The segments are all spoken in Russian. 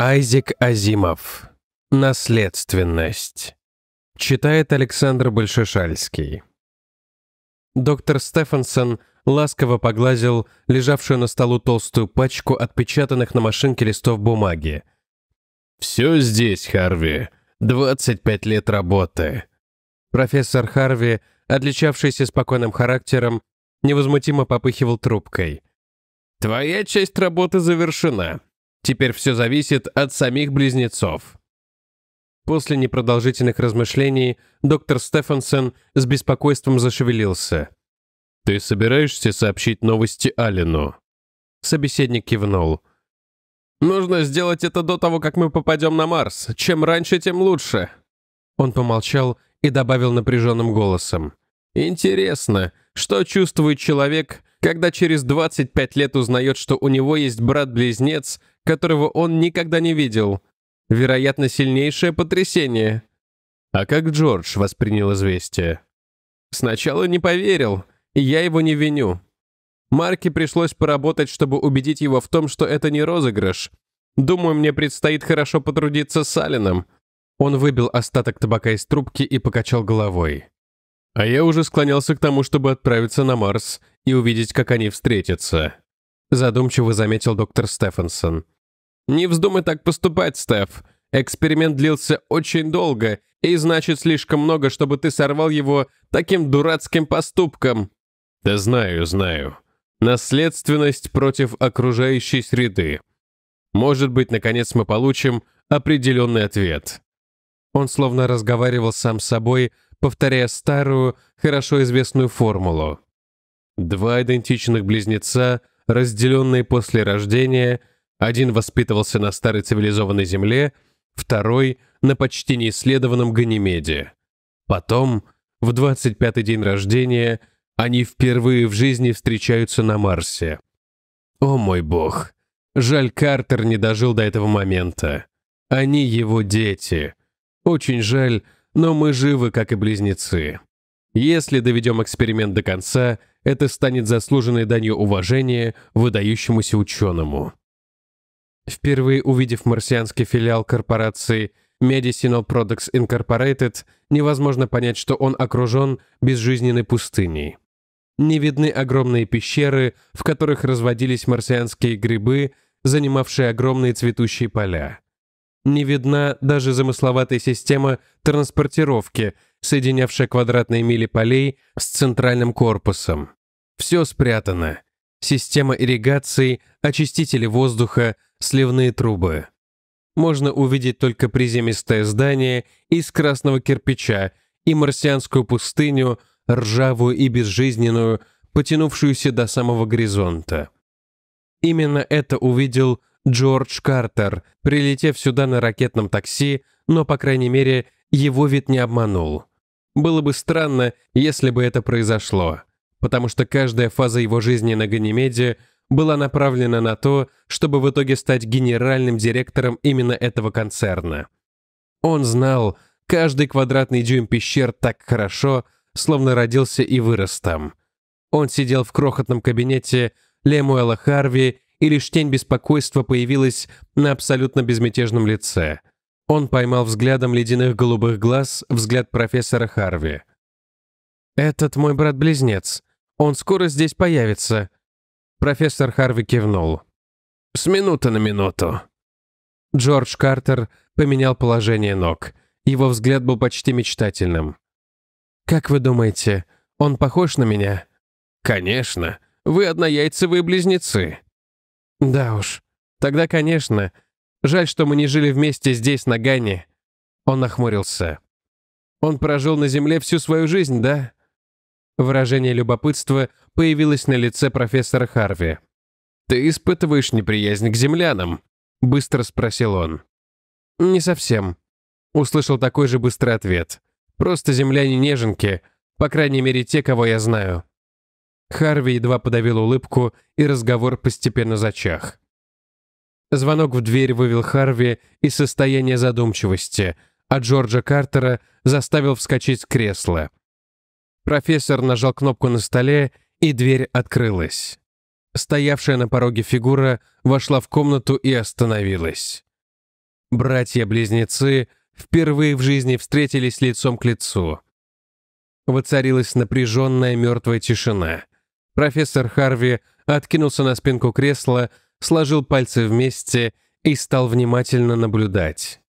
Айзек Азимов. Наследственность. Читает Александр Большешальский. Доктор Стефансон ласково погладил лежавшую на столу толстую пачку отпечатанных на машинке листов бумаги. «Все здесь, Харви. 25 лет работы». Профессор Харви, отличавшийся спокойным характером, невозмутимо попыхивал трубкой. «Твоя часть работы завершена. Теперь все зависит от самих близнецов. После непродолжительных размышлений доктор Стефансон с беспокойством зашевелился. «Ты собираешься сообщить новости Алину?» Собеседник кивнул. «Нужно сделать это до того, как мы попадем на Марс. Чем раньше, тем лучше». Он помолчал и добавил напряженным голосом. «Интересно, что чувствует человек, когда через 25 лет узнает, что у него есть брат-близнец, которого он никогда не видел. Вероятно, сильнейшее потрясение. А как Джордж воспринял известие? Сначала не поверил, и я его не виню. Марке пришлось поработать, чтобы убедить его в том, что это не розыгрыш. Думаю, мне предстоит хорошо потрудиться с Алином. Он выбил остаток табака из трубки и покачал головой. А я уже склонялся к тому, чтобы отправиться на Марс и увидеть, как они встретятся. Задумчиво заметил доктор Стефенсон. Не вздумай так поступать, Стеф. Эксперимент длился очень долго, и значит слишком много, чтобы ты сорвал его таким дурацким поступком. Да знаю, знаю. Наследственность против окружающей среды. Может быть, наконец мы получим определенный ответ. Он словно разговаривал сам с собой, повторяя старую, хорошо известную формулу. Два идентичных близнеца, разделенные после рождения — один воспитывался на старой цивилизованной Земле, второй — на почти неисследованном Ганимеде. Потом, в 25-й день рождения, они впервые в жизни встречаются на Марсе. О мой бог! Жаль, Картер не дожил до этого момента. Они его дети. Очень жаль, но мы живы, как и близнецы. Если доведем эксперимент до конца, это станет заслуженной данью уважения выдающемуся ученому. Впервые увидев марсианский филиал корпорации Medicinal Products Incorporated, невозможно понять, что он окружен безжизненной пустыней. Не видны огромные пещеры, в которых разводились марсианские грибы, занимавшие огромные цветущие поля. Не видна даже замысловатая система транспортировки, соединявшая квадратные мили полей с центральным корпусом. Все спрятано. Система ирригации, очистители воздуха – сливные трубы. Можно увидеть только приземистое здание из красного кирпича и марсианскую пустыню, ржавую и безжизненную, потянувшуюся до самого горизонта. Именно это увидел Джордж Картер, прилетев сюда на ракетном такси, но, по крайней мере, его вид не обманул. Было бы странно, если бы это произошло, потому что каждая фаза его жизни на Ганимеде – была направлена на то, чтобы в итоге стать генеральным директором именно этого концерна. Он знал каждый квадратный дюйм пещер так хорошо, словно родился и вырос там. Он сидел в крохотном кабинете Лемуэла Харви, и лишь тень беспокойства появилась на абсолютно безмятежном лице. Он поймал взглядом ледяных голубых глаз взгляд профессора Харви. «Этот мой брат-близнец. Он скоро здесь появится», Профессор Харви кивнул. «С минуты на минуту». Джордж Картер поменял положение ног. Его взгляд был почти мечтательным. «Как вы думаете, он похож на меня?» «Конечно. Вы однояйцевые близнецы». «Да уж. Тогда, конечно. Жаль, что мы не жили вместе здесь, на Гане». Он нахмурился. «Он прожил на Земле всю свою жизнь, да?» Выражение любопытства появилось на лице профессора Харви. «Ты испытываешь неприязнь к землянам?» — быстро спросил он. «Не совсем», — услышал такой же быстрый ответ. «Просто земляне неженки, по крайней мере те, кого я знаю». Харви едва подавил улыбку, и разговор постепенно зачах. Звонок в дверь вывел Харви из состояния задумчивости, а Джорджа Картера заставил вскочить с кресла — Профессор нажал кнопку на столе, и дверь открылась. Стоявшая на пороге фигура вошла в комнату и остановилась. Братья-близнецы впервые в жизни встретились лицом к лицу. Воцарилась напряженная мертвая тишина. Профессор Харви откинулся на спинку кресла, сложил пальцы вместе и стал внимательно наблюдать.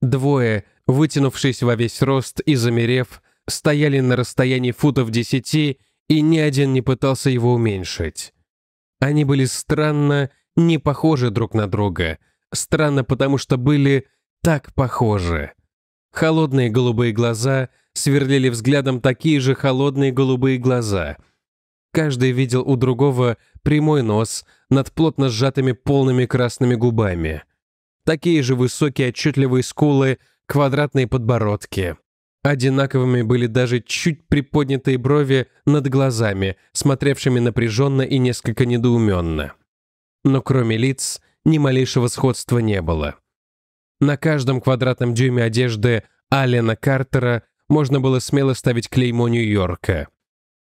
Двое, вытянувшись во весь рост и замерев, стояли на расстоянии футов десяти, и ни один не пытался его уменьшить. Они были странно не похожи друг на друга. Странно, потому что были так похожи. Холодные голубые глаза сверлили взглядом такие же холодные голубые глаза. Каждый видел у другого прямой нос над плотно сжатыми полными красными губами. Такие же высокие отчетливые скулы, квадратные подбородки. Одинаковыми были даже чуть приподнятые брови над глазами, смотревшими напряженно и несколько недоуменно. Но кроме лиц, ни малейшего сходства не было. На каждом квадратном дюйме одежды Алена Картера можно было смело ставить клеймо Нью-Йорка.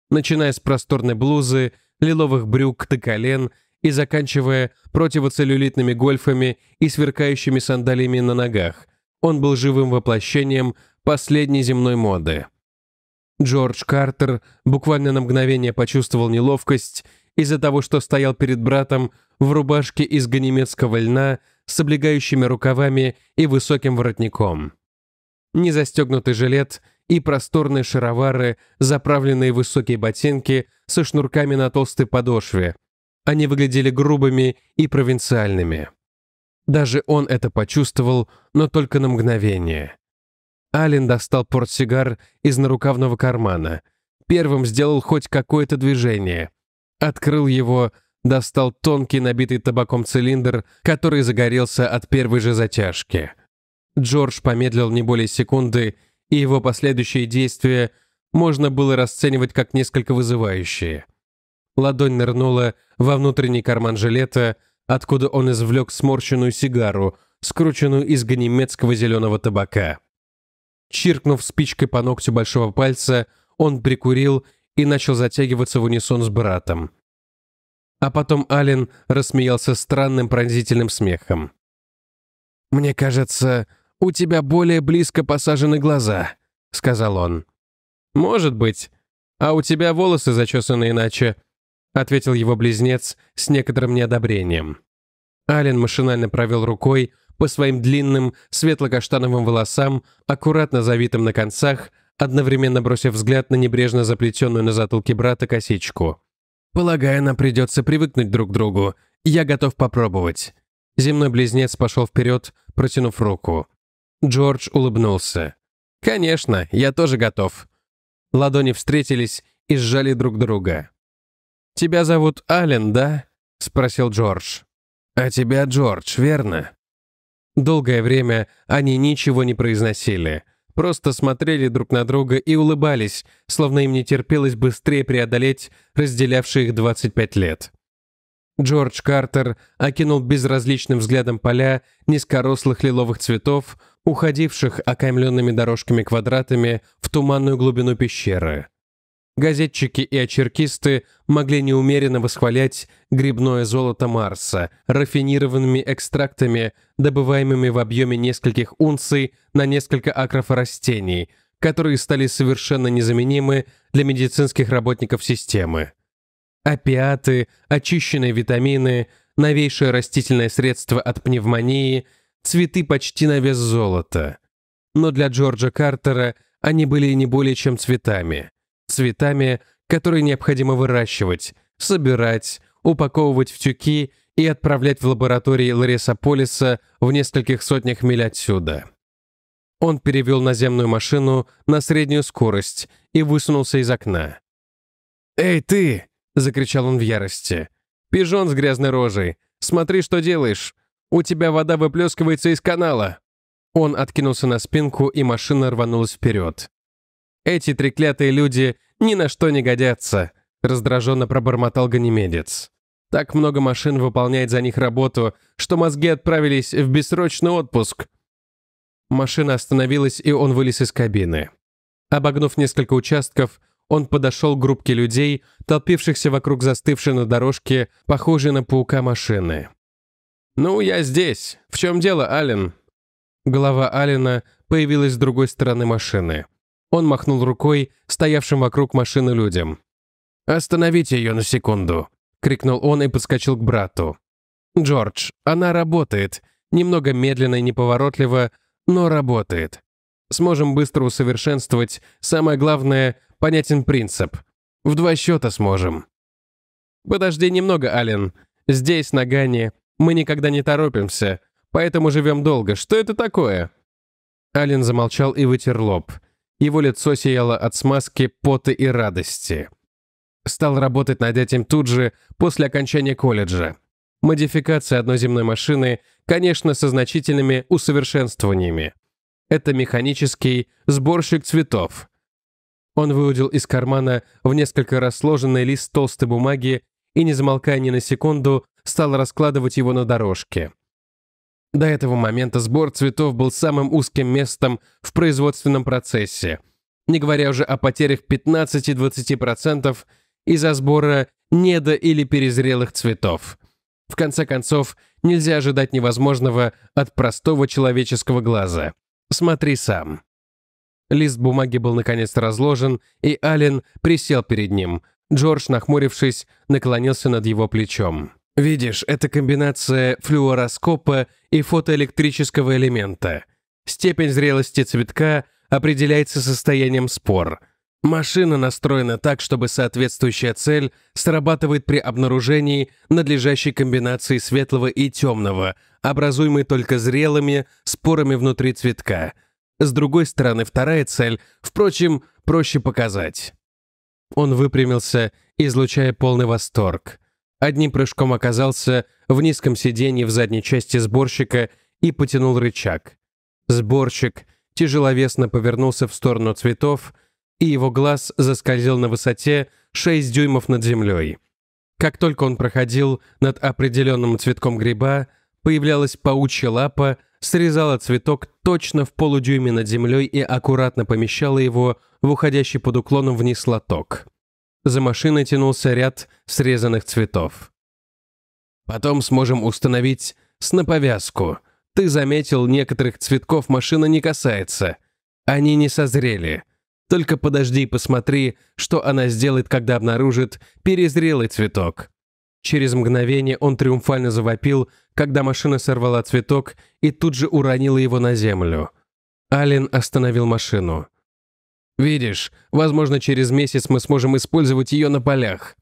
Начиная с просторной блузы, лиловых брюк до колен и заканчивая противоцеллюлитными гольфами и сверкающими сандалиями на ногах, он был живым воплощением последней земной моды. Джордж Картер буквально на мгновение почувствовал неловкость из-за того, что стоял перед братом в рубашке из ганемецкого льна с облегающими рукавами и высоким воротником. Незастегнутый жилет и просторные шаровары, заправленные в высокие ботинки со шнурками на толстой подошве. Они выглядели грубыми и провинциальными. Даже он это почувствовал, но только на мгновение. Ален достал портсигар из нарукавного кармана. Первым сделал хоть какое-то движение. Открыл его, достал тонкий набитый табаком цилиндр, который загорелся от первой же затяжки. Джордж помедлил не более секунды, и его последующие действия можно было расценивать как несколько вызывающие. Ладонь нырнула во внутренний карман жилета, откуда он извлек сморщенную сигару, скрученную из ганемецкого зеленого табака. Чиркнув спичкой по ногтю большого пальца, он прикурил и начал затягиваться в унисон с братом. А потом Ален рассмеялся странным пронзительным смехом. «Мне кажется, у тебя более близко посажены глаза», — сказал он. «Может быть. А у тебя волосы зачесаны иначе. — ответил его близнец с некоторым неодобрением. Ален машинально провел рукой по своим длинным светло-каштановым волосам, аккуратно завитым на концах, одновременно бросив взгляд на небрежно заплетенную на затылке брата косичку. «Полагаю, нам придется привыкнуть друг к другу. Я готов попробовать». Земной близнец пошел вперед, протянув руку. Джордж улыбнулся. «Конечно, я тоже готов». Ладони встретились и сжали друг друга. «Тебя зовут Ален, да?» — спросил Джордж. «А тебя Джордж, верно?» Долгое время они ничего не произносили, просто смотрели друг на друга и улыбались, словно им не терпелось быстрее преодолеть разделявшие их 25 лет. Джордж Картер окинул безразличным взглядом поля низкорослых лиловых цветов, уходивших окаймленными дорожками-квадратами в туманную глубину пещеры. Газетчики и очеркисты могли неумеренно восхвалять грибное золото Марса рафинированными экстрактами, добываемыми в объеме нескольких унций на несколько акров растений, которые стали совершенно незаменимы для медицинских работников системы. Опиаты, очищенные витамины, новейшее растительное средство от пневмонии, цветы почти на вес золота. Но для Джорджа Картера они были не более чем цветами цветами, которые необходимо выращивать, собирать, упаковывать в тюки и отправлять в лаборатории Ларисополиса в нескольких сотнях миль отсюда. Он перевел наземную машину на среднюю скорость и высунулся из окна. «Эй, ты!» — закричал он в ярости. «Пижон с грязной рожей! Смотри, что делаешь! У тебя вода выплескивается из канала!» Он откинулся на спинку, и машина рванулась вперед. Эти треклятые люди ни на что не годятся», — раздраженно пробормотал Ганимедец. «Так много машин выполняет за них работу, что мозги отправились в бессрочный отпуск». Машина остановилась, и он вылез из кабины. Обогнув несколько участков, он подошел к группке людей, толпившихся вокруг застывшей на дорожке, похожей на паука машины. «Ну, я здесь. В чем дело, Ален?» Голова Алина появилась с другой стороны машины. Он махнул рукой, стоявшим вокруг машины людям. «Остановите ее на секунду!» — крикнул он и подскочил к брату. «Джордж, она работает. Немного медленно и неповоротливо, но работает. Сможем быстро усовершенствовать. Самое главное — понятен принцип. В два счета сможем». «Подожди немного, Ален. Здесь, на Гане, мы никогда не торопимся, поэтому живем долго. Что это такое?» Ален замолчал и вытер лоб. «Ален» Его лицо сияло от смазки, пота и радости. Стал работать над этим тут же, после окончания колледжа. Модификация одной земной машины, конечно, со значительными усовершенствованиями. Это механический сборщик цветов. Он выудил из кармана в несколько раз сложенный лист толстой бумаги и, не замолкая ни на секунду, стал раскладывать его на дорожке. До этого момента сбор цветов был самым узким местом в производственном процессе, не говоря уже о потерях 15-20% из-за сбора недо- или перезрелых цветов. В конце концов, нельзя ожидать невозможного от простого человеческого глаза. Смотри сам. Лист бумаги был наконец разложен, и Ален присел перед ним. Джордж, нахмурившись, наклонился над его плечом. Видишь, это комбинация флюороскопа и фотоэлектрического элемента. Степень зрелости цветка определяется состоянием спор. Машина настроена так, чтобы соответствующая цель срабатывает при обнаружении надлежащей комбинации светлого и темного, образуемой только зрелыми спорами внутри цветка. С другой стороны, вторая цель, впрочем, проще показать. Он выпрямился, излучая полный восторг одним прыжком оказался в низком сиденье в задней части сборщика и потянул рычаг. Сборщик тяжеловесно повернулся в сторону цветов, и его глаз заскользил на высоте 6 дюймов над землей. Как только он проходил над определенным цветком гриба, появлялась паучья лапа, срезала цветок точно в полудюйме над землей и аккуратно помещала его в уходящий под уклоном вниз лоток. За машиной тянулся ряд срезанных цветов. «Потом сможем установить сноповязку. Ты заметил, некоторых цветков машина не касается. Они не созрели. Только подожди и посмотри, что она сделает, когда обнаружит перезрелый цветок». Через мгновение он триумфально завопил, когда машина сорвала цветок и тут же уронила его на землю. Ален остановил машину. Видишь, возможно, через месяц мы сможем использовать ее на полях».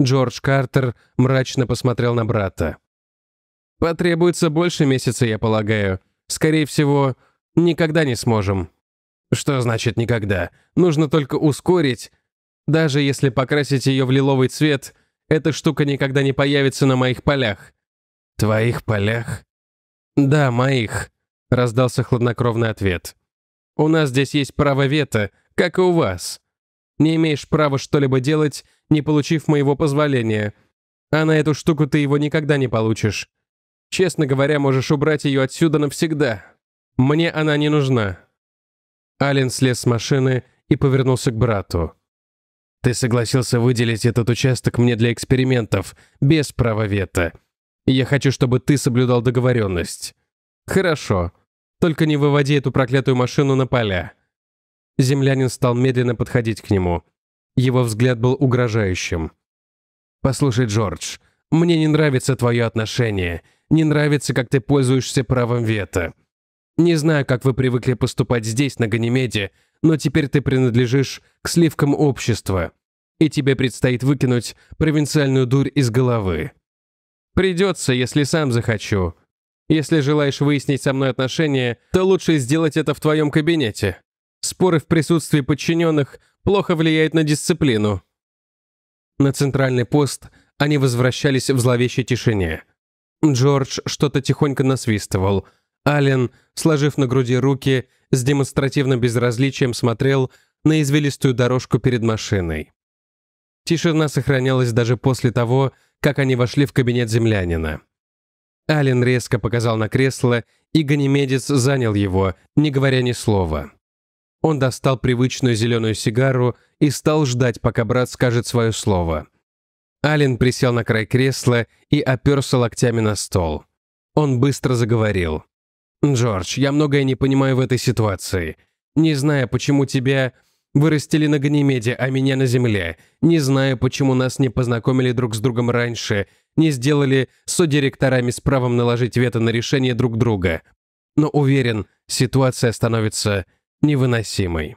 Джордж Картер мрачно посмотрел на брата. «Потребуется больше месяца, я полагаю. Скорее всего, никогда не сможем». «Что значит никогда? Нужно только ускорить. Даже если покрасить ее в лиловый цвет, эта штука никогда не появится на моих полях». «Твоих полях?» «Да, моих», — раздался хладнокровный ответ. У нас здесь есть право вето, как и у вас. Не имеешь права что-либо делать, не получив моего позволения. А на эту штуку ты его никогда не получишь. Честно говоря, можешь убрать ее отсюда навсегда. Мне она не нужна». Ален слез с машины и повернулся к брату. «Ты согласился выделить этот участок мне для экспериментов, без права вето. Я хочу, чтобы ты соблюдал договоренность». «Хорошо. Только не выводи эту проклятую машину на поля. Землянин стал медленно подходить к нему. Его взгляд был угрожающим. «Послушай, Джордж, мне не нравится твое отношение. Не нравится, как ты пользуешься правом вето. Не знаю, как вы привыкли поступать здесь, на Ганимеде, но теперь ты принадлежишь к сливкам общества, и тебе предстоит выкинуть провинциальную дурь из головы. Придется, если сам захочу. Если желаешь выяснить со мной отношения, то лучше сделать это в твоем кабинете. Споры в присутствии подчиненных плохо влияют на дисциплину». На центральный пост они возвращались в зловещей тишине. Джордж что-то тихонько насвистывал. Ален, сложив на груди руки, с демонстративным безразличием смотрел на извилистую дорожку перед машиной. Тишина сохранялась даже после того, как они вошли в кабинет землянина. Ален резко показал на кресло, и Ганимедец занял его, не говоря ни слова. Он достал привычную зеленую сигару и стал ждать, пока брат скажет свое слово. Ален присел на край кресла и оперся локтями на стол. Он быстро заговорил. «Джордж, я многое не понимаю в этой ситуации. Не знаю, почему тебя вырастили на Ганимеде, а меня на Земле. Не знаю, почему нас не познакомили друг с другом раньше не сделали содиректорами с правом наложить вето на решение друг друга. Но уверен, ситуация становится невыносимой.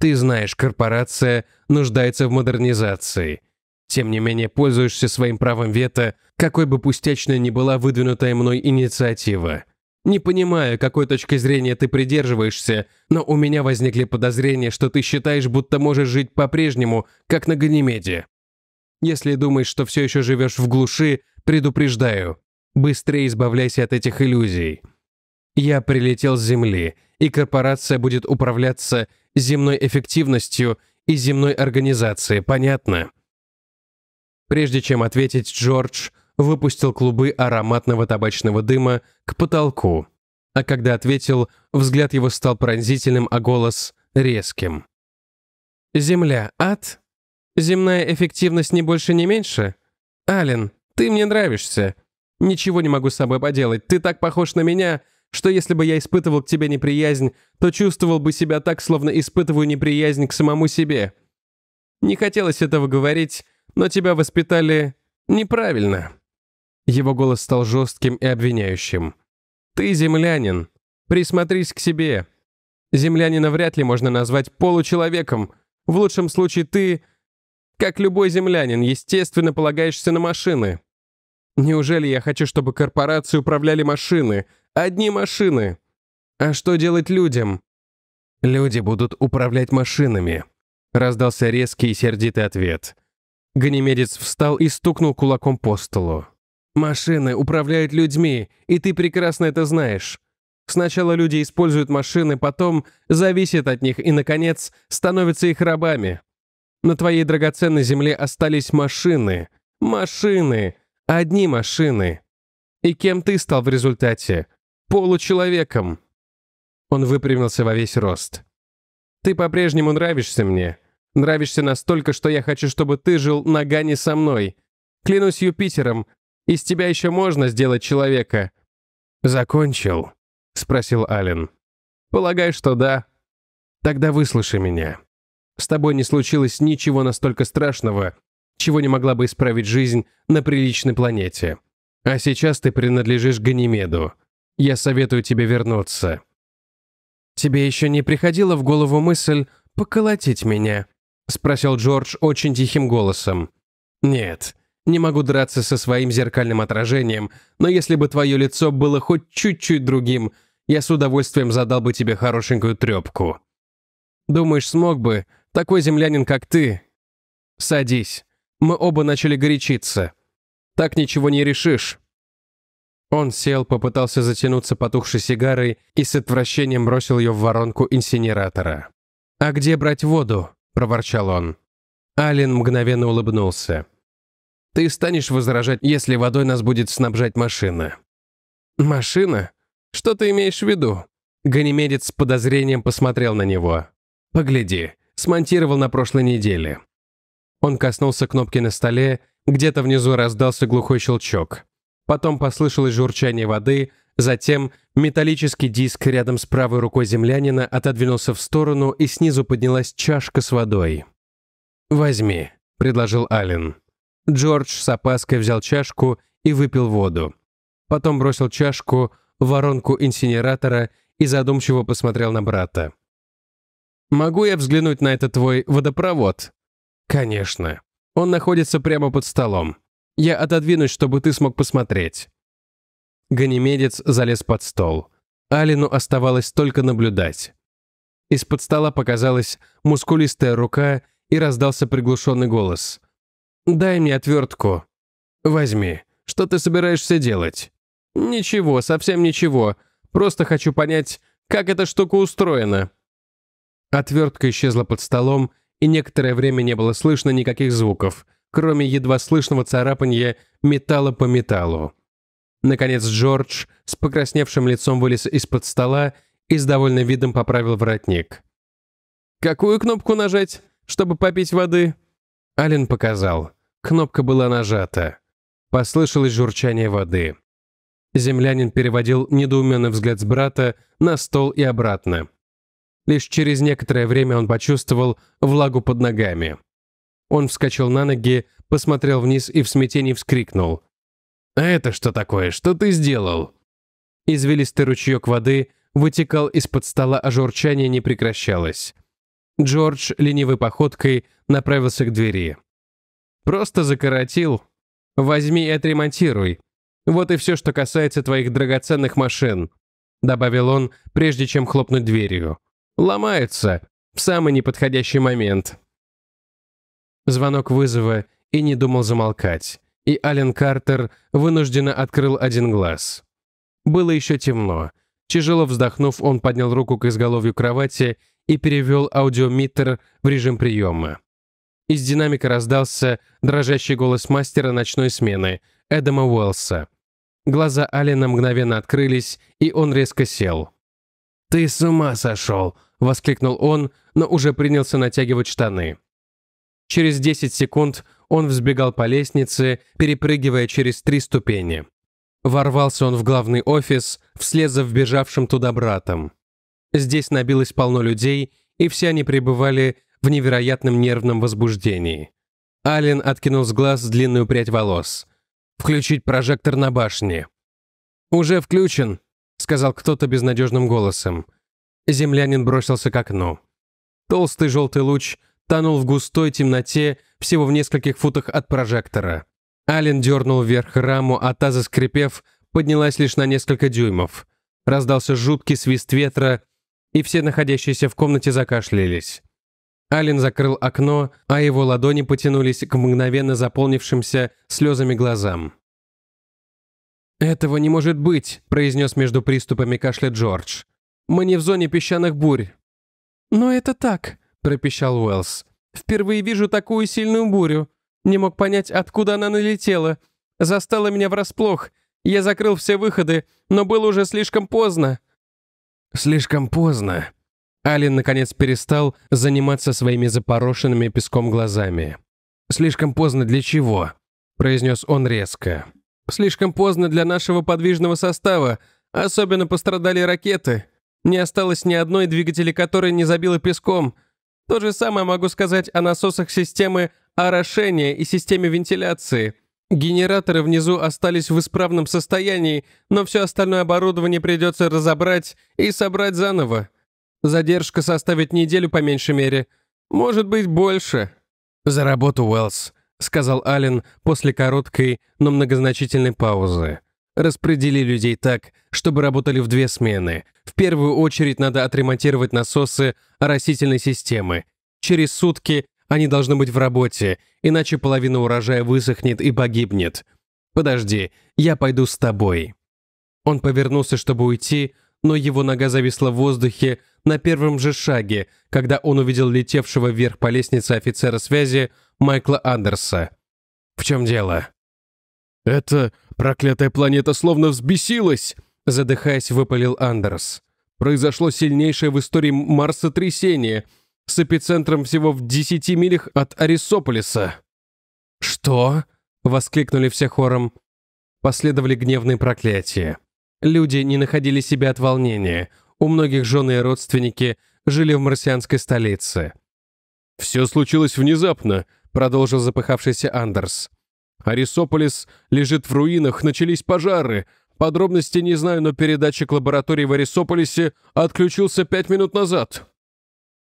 Ты знаешь, корпорация нуждается в модернизации. Тем не менее, пользуешься своим правом вето, какой бы пустячной ни была выдвинутая мной инициатива. Не понимаю, какой точки зрения ты придерживаешься, но у меня возникли подозрения, что ты считаешь, будто можешь жить по-прежнему, как на Ганимеде, если думаешь, что все еще живешь в глуши, предупреждаю. Быстрее избавляйся от этих иллюзий. Я прилетел с Земли, и корпорация будет управляться земной эффективностью и земной организацией, понятно? Прежде чем ответить, Джордж выпустил клубы ароматного табачного дыма к потолку. А когда ответил, взгляд его стал пронзительным, а голос — резким. «Земля — ад?» Земная эффективность не больше, не меньше? Ален, ты мне нравишься. Ничего не могу с собой поделать. Ты так похож на меня, что если бы я испытывал к тебе неприязнь, то чувствовал бы себя так, словно испытываю неприязнь к самому себе. Не хотелось этого говорить, но тебя воспитали неправильно. Его голос стал жестким и обвиняющим. Ты землянин. Присмотрись к себе. Землянина вряд ли можно назвать получеловеком. В лучшем случае ты как любой землянин, естественно, полагаешься на машины. Неужели я хочу, чтобы корпорации управляли машины? Одни машины. А что делать людям? Люди будут управлять машинами. Раздался резкий и сердитый ответ. Ганимедец встал и стукнул кулаком по столу. «Машины управляют людьми, и ты прекрасно это знаешь. Сначала люди используют машины, потом зависят от них и, наконец, становятся их рабами. На твоей драгоценной земле остались машины. Машины. Одни машины. И кем ты стал в результате? Получеловеком. Он выпрямился во весь рост. Ты по-прежнему нравишься мне. Нравишься настолько, что я хочу, чтобы ты жил на ногами со мной. Клянусь Юпитером, из тебя еще можно сделать человека. Закончил? Спросил Ален. Полагаю, что да. Тогда выслушай меня. С тобой не случилось ничего настолько страшного, чего не могла бы исправить жизнь на приличной планете. А сейчас ты принадлежишь Ганимеду. Я советую тебе вернуться. Тебе еще не приходила в голову мысль поколотить меня? Спросил Джордж очень тихим голосом. Нет, не могу драться со своим зеркальным отражением, но если бы твое лицо было хоть чуть-чуть другим, я с удовольствием задал бы тебе хорошенькую трепку. Думаешь, смог бы, такой землянин, как ты. Садись. Мы оба начали горячиться. Так ничего не решишь». Он сел, попытался затянуться потухшей сигарой и с отвращением бросил ее в воронку инсинератора. «А где брать воду?» – проворчал он. Ален мгновенно улыбнулся. «Ты станешь возражать, если водой нас будет снабжать машина». «Машина? Что ты имеешь в виду?» Ганимедец с подозрением посмотрел на него. «Погляди, смонтировал на прошлой неделе. Он коснулся кнопки на столе, где-то внизу раздался глухой щелчок. Потом послышалось журчание воды, затем металлический диск рядом с правой рукой землянина отодвинулся в сторону, и снизу поднялась чашка с водой. «Возьми», — предложил Аллен. Джордж с опаской взял чашку и выпил воду. Потом бросил чашку в воронку инсинератора и задумчиво посмотрел на брата. Могу я взглянуть на этот твой водопровод? Конечно. Он находится прямо под столом. Я отодвинусь, чтобы ты смог посмотреть. Ганимедец залез под стол. Алину оставалось только наблюдать. Из-под стола показалась мускулистая рука и раздался приглушенный голос. «Дай мне отвертку. Возьми. Что ты собираешься делать?» «Ничего, совсем ничего. Просто хочу понять, как эта штука устроена». Отвертка исчезла под столом, и некоторое время не было слышно никаких звуков, кроме едва слышного царапанья металла по металлу. Наконец Джордж с покрасневшим лицом вылез из-под стола и с довольным видом поправил воротник. «Какую кнопку нажать, чтобы попить воды?» Ален показал. Кнопка была нажата. Послышалось журчание воды. Землянин переводил недоуменный взгляд с брата на стол и обратно. Лишь через некоторое время он почувствовал влагу под ногами. Он вскочил на ноги, посмотрел вниз и в смятении вскрикнул. «А это что такое? Что ты сделал?» Извилистый ручеек воды вытекал из-под стола, а журчание не прекращалось. Джордж ленивой походкой направился к двери. «Просто закоротил. Возьми и отремонтируй. Вот и все, что касается твоих драгоценных машин», добавил он, прежде чем хлопнуть дверью. Ломаются в самый неподходящий момент. Звонок вызова и не думал замолкать, и Ален Картер вынужденно открыл один глаз. Было еще темно. Тяжело вздохнув, он поднял руку к изголовью кровати и перевел аудиомиттер в режим приема. Из динамика раздался дрожащий голос мастера ночной смены, Эдама Уэллса. Глаза Алина мгновенно открылись, и он резко сел. «Ты с ума сошел!» — воскликнул он, но уже принялся натягивать штаны. Через 10 секунд он взбегал по лестнице, перепрыгивая через три ступени. Ворвался он в главный офис, вслед за вбежавшим туда братом. Здесь набилось полно людей, и все они пребывали в невероятном нервном возбуждении. Ален откинул с глаз длинную прядь волос. «Включить прожектор на башне». «Уже включен», сказал кто-то безнадежным голосом. Землянин бросился к окну. Толстый желтый луч тонул в густой темноте всего в нескольких футах от прожектора. Ален дернул вверх раму, а та, заскрипев, поднялась лишь на несколько дюймов. Раздался жуткий свист ветра, и все находящиеся в комнате закашлялись. Ален закрыл окно, а его ладони потянулись к мгновенно заполнившимся слезами глазам. «Этого не может быть», — произнес между приступами кашля Джордж. «Мы не в зоне песчаных бурь». «Но это так», — пропищал Уэллс. «Впервые вижу такую сильную бурю. Не мог понять, откуда она налетела. Застала меня врасплох. Я закрыл все выходы, но было уже слишком поздно». «Слишком поздно». Ален, наконец, перестал заниматься своими запорошенными песком глазами. «Слишком поздно для чего?» — произнес он резко. Слишком поздно для нашего подвижного состава. Особенно пострадали ракеты. Не осталось ни одной двигателя, которой не забило песком. То же самое могу сказать о насосах системы орошения и системе вентиляции. Генераторы внизу остались в исправном состоянии, но все остальное оборудование придется разобрать и собрать заново. Задержка составит неделю по меньшей мере. Может быть, больше. За работу, Уэллс сказал Ален после короткой, но многозначительной паузы. Распредели людей так, чтобы работали в две смены. В первую очередь надо отремонтировать насосы оросительной системы. Через сутки они должны быть в работе, иначе половина урожая высохнет и погибнет. Подожди, я пойду с тобой». Он повернулся, чтобы уйти, но его нога зависла в воздухе на первом же шаге, когда он увидел летевшего вверх по лестнице офицера связи, Майкла Андерса. «В чем дело?» «Эта проклятая планета словно взбесилась!» Задыхаясь, выпалил Андерс. «Произошло сильнейшее в истории Марса трясение с эпицентром всего в 10 милях от Арисополиса». «Что?» — воскликнули все хором. Последовали гневные проклятия. Люди не находили себя от волнения. У многих жены и родственники жили в марсианской столице. «Все случилось внезапно», продолжил запыхавшийся Андерс. «Арисополис лежит в руинах, начались пожары. Подробности не знаю, но передатчик лаборатории в Арисополисе отключился пять минут назад».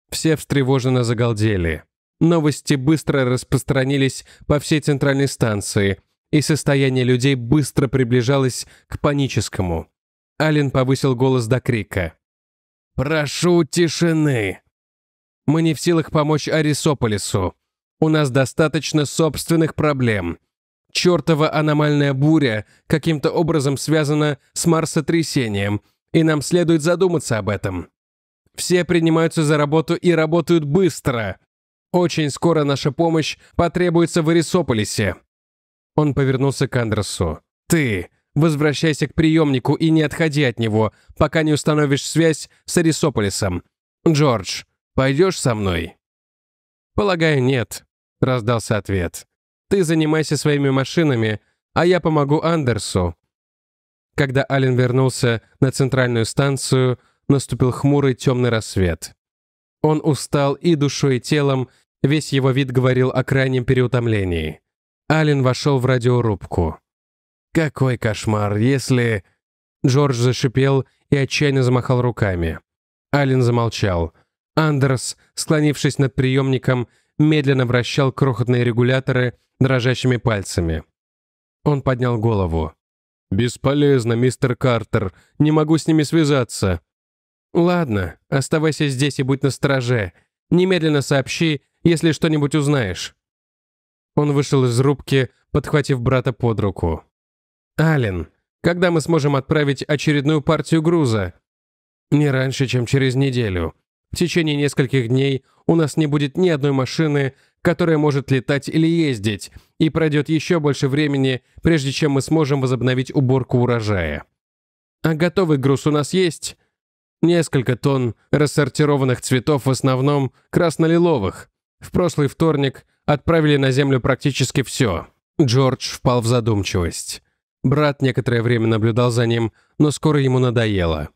Все встревоженно загалдели. Новости быстро распространились по всей центральной станции, и состояние людей быстро приближалось к паническому. Ален повысил голос до крика. «Прошу тишины!» «Мы не в силах помочь Арисополису. У нас достаточно собственных проблем. Чертова аномальная буря каким-то образом связана с марсотрясением, и нам следует задуматься об этом. Все принимаются за работу и работают быстро. Очень скоро наша помощь потребуется в Эрисополисе. Он повернулся к Андерсу. «Ты, возвращайся к приемнику и не отходи от него, пока не установишь связь с Эрисополисом. Джордж, пойдешь со мной?» «Полагаю, нет», — раздался ответ. «Ты занимайся своими машинами, а я помогу Андерсу». Когда Ален вернулся на центральную станцию, наступил хмурый темный рассвет. Он устал и душой, и телом, весь его вид говорил о крайнем переутомлении. Ален вошел в радиорубку. «Какой кошмар, если...» Джордж зашипел и отчаянно замахал руками. Ален замолчал. Андерс, склонившись над приемником, медленно вращал крохотные регуляторы дрожащими пальцами. Он поднял голову. «Бесполезно, мистер Картер. Не могу с ними связаться». «Ладно, оставайся здесь и будь на страже. Немедленно сообщи, если что-нибудь узнаешь». Он вышел из рубки, подхватив брата под руку. «Ален, когда мы сможем отправить очередную партию груза?» «Не раньше, чем через неделю. В течение нескольких дней у нас не будет ни одной машины, которая может летать или ездить, и пройдет еще больше времени, прежде чем мы сможем возобновить уборку урожая. А готовый груз у нас есть. Несколько тонн рассортированных цветов, в основном красно-лиловых. В прошлый вторник отправили на землю практически все. Джордж впал в задумчивость. Брат некоторое время наблюдал за ним, но скоро ему надоело.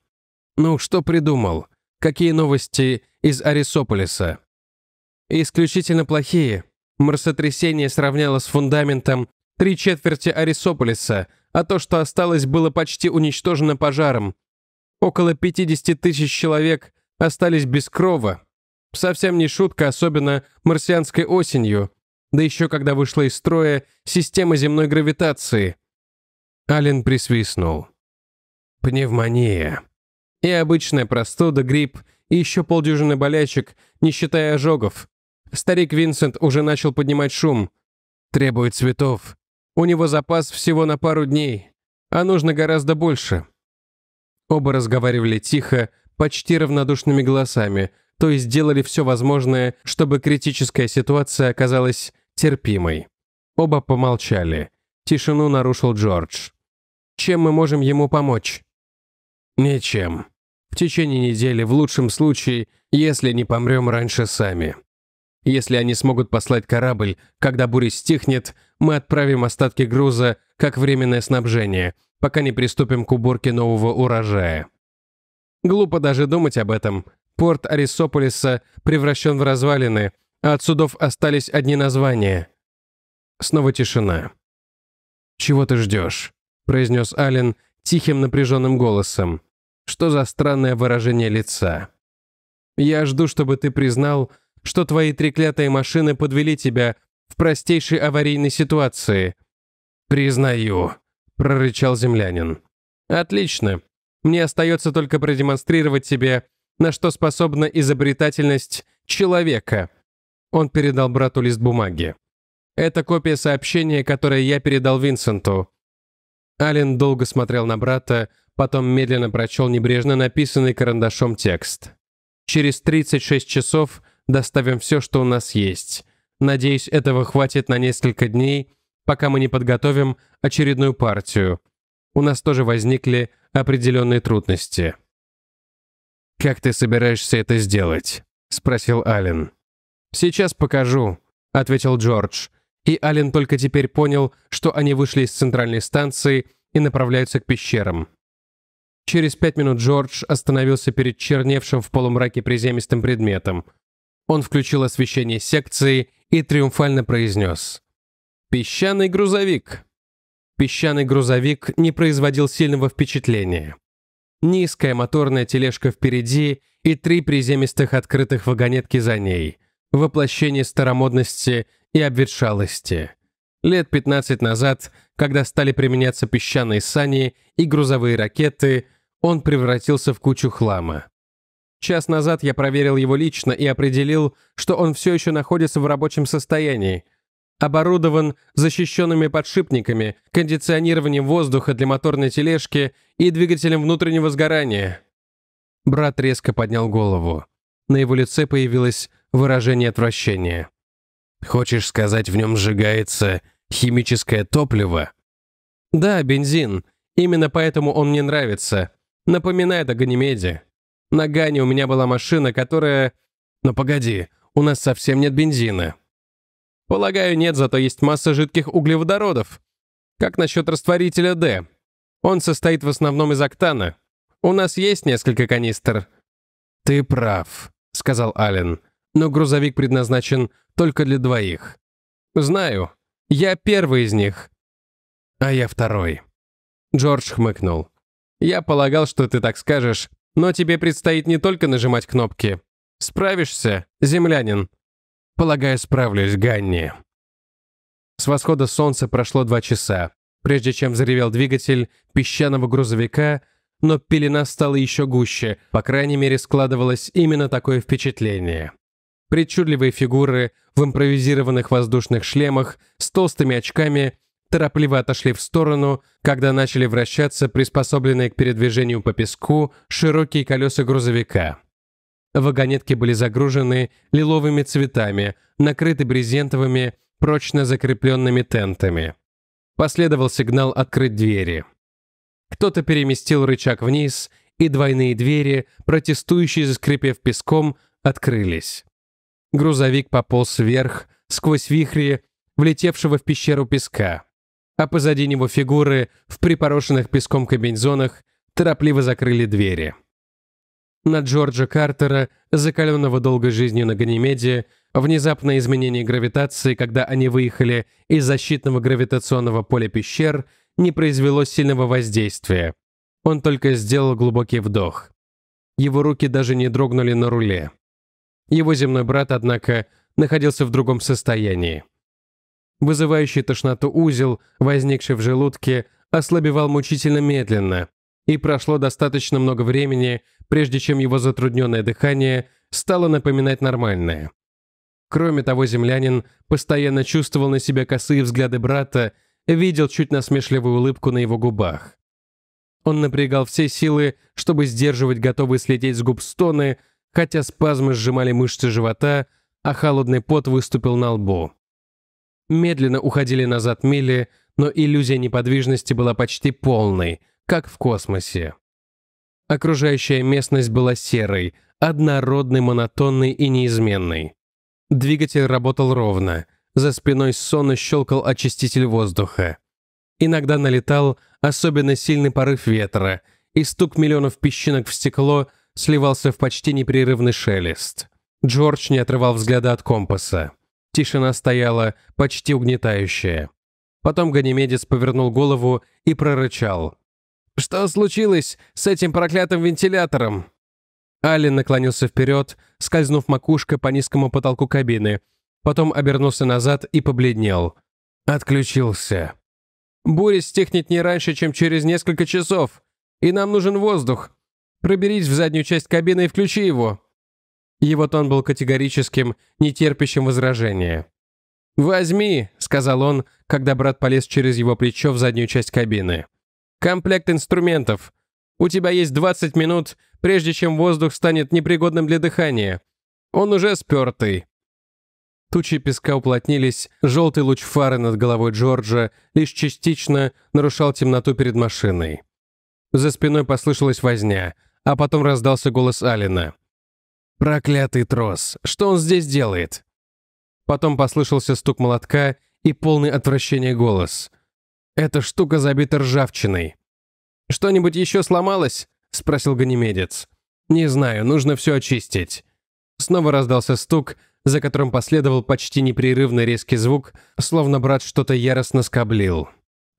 «Ну, что придумал? Какие новости из Арисополиса? Исключительно плохие. Марсотрясение сравняло с фундаментом три четверти Арисополиса, а то, что осталось, было почти уничтожено пожаром. Около 50 тысяч человек остались без крова. Совсем не шутка, особенно марсианской осенью, да еще когда вышла из строя система земной гравитации. Ален присвистнул. «Пневмония», и обычная простуда, грипп, и еще полдюжины болячек, не считая ожогов. Старик Винсент уже начал поднимать шум. Требует цветов. У него запас всего на пару дней, а нужно гораздо больше. Оба разговаривали тихо, почти равнодушными голосами, то есть делали все возможное, чтобы критическая ситуация оказалась терпимой. Оба помолчали. Тишину нарушил Джордж. «Чем мы можем ему помочь?» «Ничем», в течение недели, в лучшем случае, если не помрем раньше сами. Если они смогут послать корабль, когда буря стихнет, мы отправим остатки груза как временное снабжение, пока не приступим к уборке нового урожая. Глупо даже думать об этом. Порт Арисополиса превращен в развалины, а от судов остались одни названия. Снова тишина. «Чего ты ждешь?» – произнес Ален тихим напряженным голосом что за странное выражение лица. Я жду, чтобы ты признал, что твои треклятые машины подвели тебя в простейшей аварийной ситуации. «Признаю», — прорычал землянин. «Отлично. Мне остается только продемонстрировать тебе, на что способна изобретательность человека». Он передал брату лист бумаги. «Это копия сообщения, которое я передал Винсенту». Ален долго смотрел на брата, — потом медленно прочел небрежно написанный карандашом текст. «Через 36 часов доставим все, что у нас есть. Надеюсь, этого хватит на несколько дней, пока мы не подготовим очередную партию. У нас тоже возникли определенные трудности». «Как ты собираешься это сделать?» — спросил Аллен. «Сейчас покажу», — ответил Джордж. И Аллен только теперь понял, что они вышли из центральной станции и направляются к пещерам. Через пять минут Джордж остановился перед черневшим в полумраке приземистым предметом. Он включил освещение секции и триумфально произнес. «Песчаный грузовик!» Песчаный грузовик не производил сильного впечатления. Низкая моторная тележка впереди и три приземистых открытых вагонетки за ней. Воплощение старомодности и обветшалости. Лет 15 назад, когда стали применяться песчаные сани и грузовые ракеты – он превратился в кучу хлама. Час назад я проверил его лично и определил, что он все еще находится в рабочем состоянии. Оборудован защищенными подшипниками, кондиционированием воздуха для моторной тележки и двигателем внутреннего сгорания. Брат резко поднял голову. На его лице появилось выражение отвращения. «Хочешь сказать, в нем сжигается химическое топливо?» «Да, бензин. Именно поэтому он мне нравится. Напоминает о Ганимеде. На Гане у меня была машина, которая... Но погоди, у нас совсем нет бензина. Полагаю, нет, зато есть масса жидких углеводородов. Как насчет растворителя D? Он состоит в основном из октана. У нас есть несколько канистр. Ты прав, сказал Ален. Но грузовик предназначен только для двоих. Знаю. Я первый из них. А я второй. Джордж хмыкнул. Я полагал, что ты так скажешь, но тебе предстоит не только нажимать кнопки. Справишься, землянин? Полагаю, справлюсь, Ганни. С восхода солнца прошло два часа, прежде чем заревел двигатель песчаного грузовика, но пелена стала еще гуще, по крайней мере складывалось именно такое впечатление. Причудливые фигуры в импровизированных воздушных шлемах с толстыми очками – торопливо отошли в сторону, когда начали вращаться приспособленные к передвижению по песку широкие колеса грузовика. Вагонетки были загружены лиловыми цветами, накрыты брезентовыми, прочно закрепленными тентами. Последовал сигнал открыть двери. Кто-то переместил рычаг вниз, и двойные двери, протестующие, заскрипев песком, открылись. Грузовик пополз вверх, сквозь вихри, влетевшего в пещеру песка а позади него фигуры в припорошенных песком комбинезонах торопливо закрыли двери. На Джорджа Картера, закаленного долгой жизнью на Ганимеде, внезапное изменение гравитации, когда они выехали из защитного гравитационного поля пещер, не произвело сильного воздействия. Он только сделал глубокий вдох. Его руки даже не дрогнули на руле. Его земной брат, однако, находился в другом состоянии. Вызывающий тошноту узел, возникший в желудке, ослабевал мучительно медленно, и прошло достаточно много времени, прежде чем его затрудненное дыхание стало напоминать нормальное. Кроме того, землянин постоянно чувствовал на себя косые взгляды брата, видел чуть насмешливую улыбку на его губах. Он напрягал все силы, чтобы сдерживать готовые слететь с губ стоны, хотя спазмы сжимали мышцы живота, а холодный пот выступил на лбу медленно уходили назад мили, но иллюзия неподвижности была почти полной, как в космосе. Окружающая местность была серой, однородной, монотонной и неизменной. Двигатель работал ровно, за спиной сонно щелкал очиститель воздуха. Иногда налетал особенно сильный порыв ветра, и стук миллионов песчинок в стекло сливался в почти непрерывный шелест. Джордж не отрывал взгляда от компаса. Тишина стояла, почти угнетающая. Потом Ганимедис повернул голову и прорычал. «Что случилось с этим проклятым вентилятором?» Аллен наклонился вперед, скользнув макушкой по низкому потолку кабины, потом обернулся назад и побледнел. Отключился. «Буря стихнет не раньше, чем через несколько часов, и нам нужен воздух. Проберись в заднюю часть кабины и включи его». Его тон был категорическим, нетерпящим возражения. «Возьми», — сказал он, когда брат полез через его плечо в заднюю часть кабины. «Комплект инструментов. У тебя есть 20 минут, прежде чем воздух станет непригодным для дыхания. Он уже спертый». Тучи песка уплотнились, желтый луч фары над головой Джорджа лишь частично нарушал темноту перед машиной. За спиной послышалась возня, а потом раздался голос Алина. Проклятый трос! Что он здесь делает? Потом послышался стук молотка и полный отвращения голос. Эта штука забита ржавчиной. «Что-нибудь еще сломалось?» — спросил Ганимедец. «Не знаю, нужно все очистить». Снова раздался стук, за которым последовал почти непрерывный резкий звук, словно брат что-то яростно скоблил.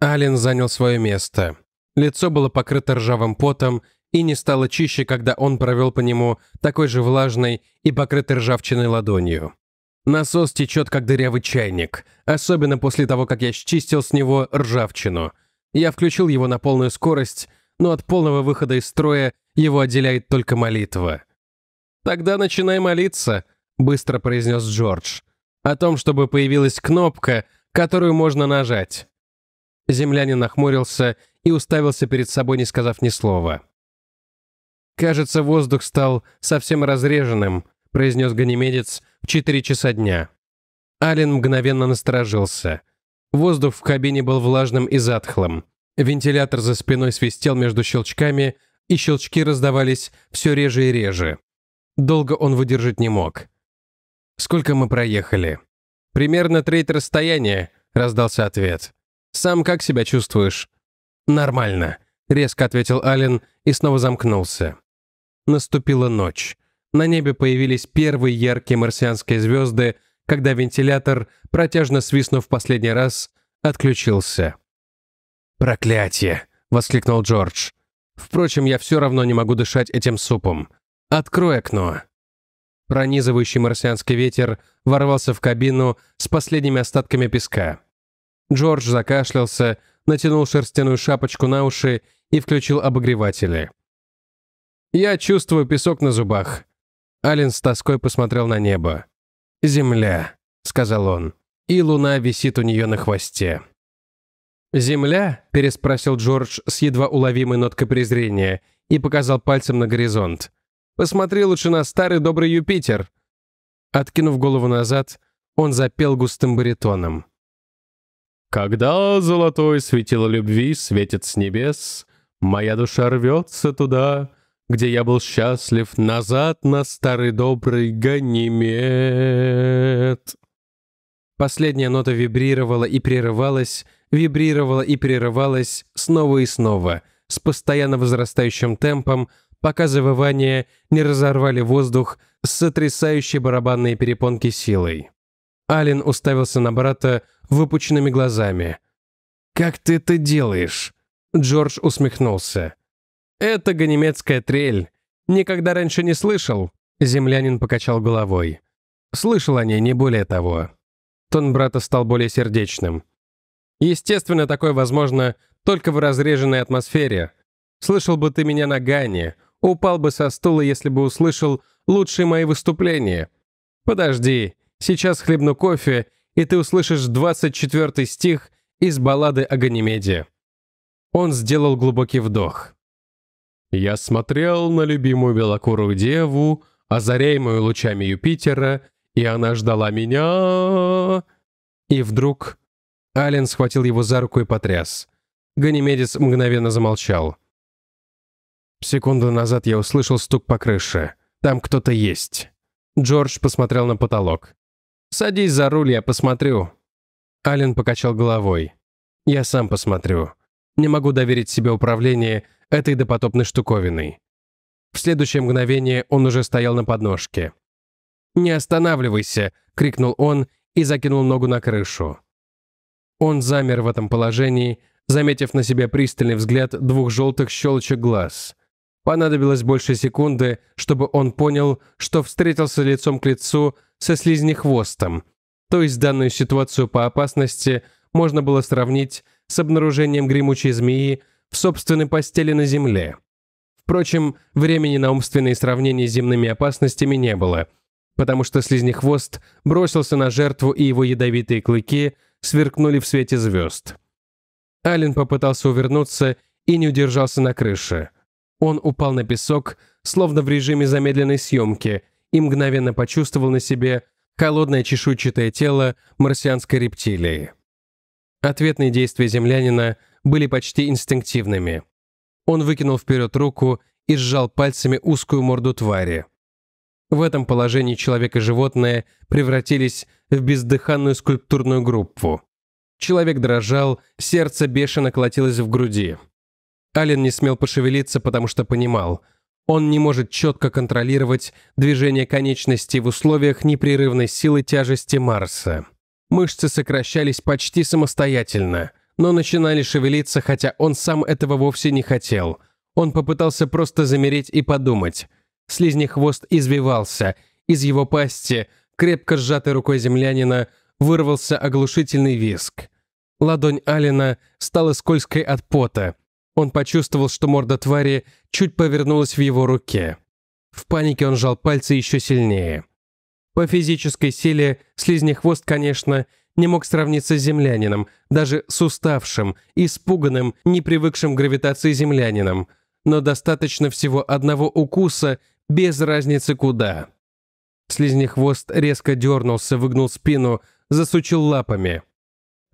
Ален занял свое место. Лицо было покрыто ржавым потом, и не стало чище, когда он провел по нему такой же влажной и покрытой ржавчиной ладонью. Насос течет, как дырявый чайник, особенно после того, как я счистил с него ржавчину. Я включил его на полную скорость, но от полного выхода из строя его отделяет только молитва. «Тогда начинай молиться», — быстро произнес Джордж. «О том, чтобы появилась кнопка, которую можно нажать». Землянин нахмурился и уставился перед собой, не сказав ни слова. «Кажется, воздух стал совсем разреженным», — произнес Ганимедец в четыре часа дня. Ален мгновенно насторожился. Воздух в кабине был влажным и затхлым. Вентилятор за спиной свистел между щелчками, и щелчки раздавались все реже и реже. Долго он выдержать не мог. «Сколько мы проехали?» «Примерно треть расстояния», — раздался ответ. «Сам как себя чувствуешь?» «Нормально», — резко ответил Ален и снова замкнулся. Наступила ночь. На небе появились первые яркие марсианские звезды, когда вентилятор, протяжно свистнув последний раз, отключился. «Проклятие!» — воскликнул Джордж. «Впрочем, я все равно не могу дышать этим супом. Открой окно!» Пронизывающий марсианский ветер ворвался в кабину с последними остатками песка. Джордж закашлялся, натянул шерстяную шапочку на уши и включил обогреватели. Я чувствую песок на зубах. Ален с тоской посмотрел на небо. «Земля», — сказал он, — «и луна висит у нее на хвосте». «Земля?» – переспросил Джордж с едва уловимой ноткой презрения и показал пальцем на горизонт. «Посмотри лучше на старый добрый Юпитер!» Откинув голову назад, он запел густым баритоном. «Когда золотой светило любви светит с небес, моя душа рвется туда, где я был счастлив, назад на старый добрый Ганимед. Последняя нота вибрировала и прерывалась, вибрировала и прерывалась снова и снова, с постоянно возрастающим темпом, пока завывания не разорвали воздух с сотрясающей барабанные перепонки силой. Ален уставился на брата выпученными глазами. «Как ты это делаешь?» Джордж усмехнулся. «Это ганимедская трель. Никогда раньше не слышал». Землянин покачал головой. «Слышал о ней, не более того». Тон брата стал более сердечным. «Естественно, такое возможно только в разреженной атмосфере. Слышал бы ты меня на Гане, упал бы со стула, если бы услышал лучшие мои выступления. Подожди, сейчас хлебну кофе, и ты услышишь 24 стих из баллады о Ганимеде». Он сделал глубокий вдох. Я смотрел на любимую белокурую деву, озаряемую лучами Юпитера, и она ждала меня... И вдруг... Ален схватил его за руку и потряс. Ганимедис мгновенно замолчал. Секунду назад я услышал стук по крыше. Там кто-то есть. Джордж посмотрел на потолок. «Садись за руль, я посмотрю». Ален покачал головой. «Я сам посмотрю. Не могу доверить себе управление этой допотопной штуковиной. В следующее мгновение он уже стоял на подножке. «Не останавливайся!» — крикнул он и закинул ногу на крышу. Он замер в этом положении, заметив на себе пристальный взгляд двух желтых щелочек глаз. Понадобилось больше секунды, чтобы он понял, что встретился лицом к лицу со слизнехвостом, то есть данную ситуацию по опасности можно было сравнить с обнаружением гремучей змеи в собственной постели на земле. Впрочем, времени на умственные сравнения с земными опасностями не было, потому что слизнехвост бросился на жертву, и его ядовитые клыки сверкнули в свете звезд. Ален попытался увернуться и не удержался на крыше. Он упал на песок, словно в режиме замедленной съемки, и мгновенно почувствовал на себе холодное чешуйчатое тело марсианской рептилии. Ответные действия землянина – были почти инстинктивными. Он выкинул вперед руку и сжал пальцами узкую морду твари. В этом положении человек и животное превратились в бездыханную скульптурную группу. Человек дрожал, сердце бешено колотилось в груди. Ален не смел пошевелиться, потому что понимал, он не может четко контролировать движение конечностей в условиях непрерывной силы тяжести Марса. Мышцы сокращались почти самостоятельно – но начинали шевелиться, хотя он сам этого вовсе не хотел. Он попытался просто замереть и подумать. Слизнехвост извивался. Из его пасти, крепко сжатой рукой землянина, вырвался оглушительный виск. Ладонь Алина стала скользкой от пота. Он почувствовал, что морда твари чуть повернулась в его руке. В панике он сжал пальцы еще сильнее. По физической силе слизнехвост, конечно, не мог сравниться с землянином, даже с уставшим, испуганным, не привыкшим к гравитации землянином. Но достаточно всего одного укуса, без разницы куда. Слизнехвост резко дернулся, выгнул спину, засучил лапами.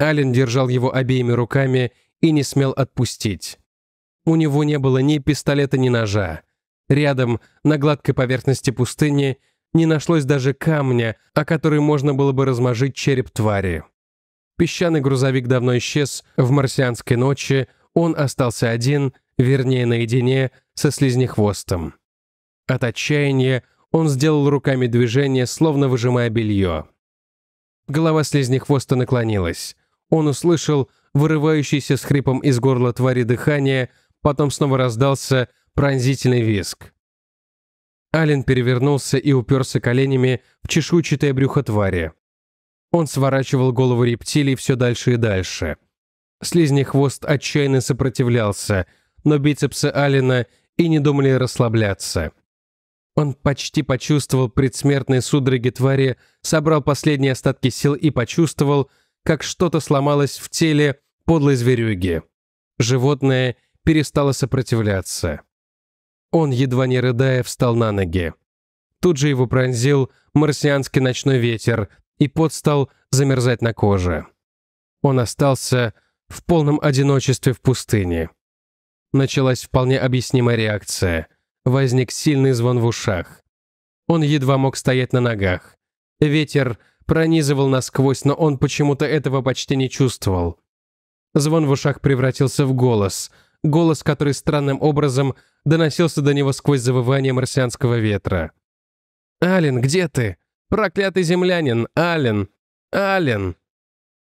Ален держал его обеими руками и не смел отпустить. У него не было ни пистолета, ни ножа. Рядом, на гладкой поверхности пустыни, не нашлось даже камня, о который можно было бы размажить череп твари. Песчаный грузовик давно исчез, в марсианской ночи он остался один, вернее, наедине, со слизнехвостом. От отчаяния он сделал руками движение, словно выжимая белье. Голова слизнехвоста наклонилась. Он услышал вырывающийся с хрипом из горла твари дыхание, потом снова раздался пронзительный визг. Ален перевернулся и уперся коленями в чешуйчатое брюхо твари. Он сворачивал голову рептилии все дальше и дальше. Слизнехвост отчаянно сопротивлялся, но бицепсы Алина и не думали расслабляться. Он почти почувствовал предсмертные судороги твари, собрал последние остатки сил и почувствовал, как что-то сломалось в теле подлой зверюги. Животное перестало сопротивляться. Он, едва не рыдая, встал на ноги. Тут же его пронзил марсианский ночной ветер, и пот стал замерзать на коже. Он остался в полном одиночестве в пустыне. Началась вполне объяснимая реакция. Возник сильный звон в ушах. Он едва мог стоять на ногах. Ветер пронизывал насквозь, но он почему-то этого почти не чувствовал. Звон в ушах превратился в голос — голос, который странным образом доносился до него сквозь завывание марсианского ветра. «Ален, где ты? Проклятый землянин! Ален! Ален!»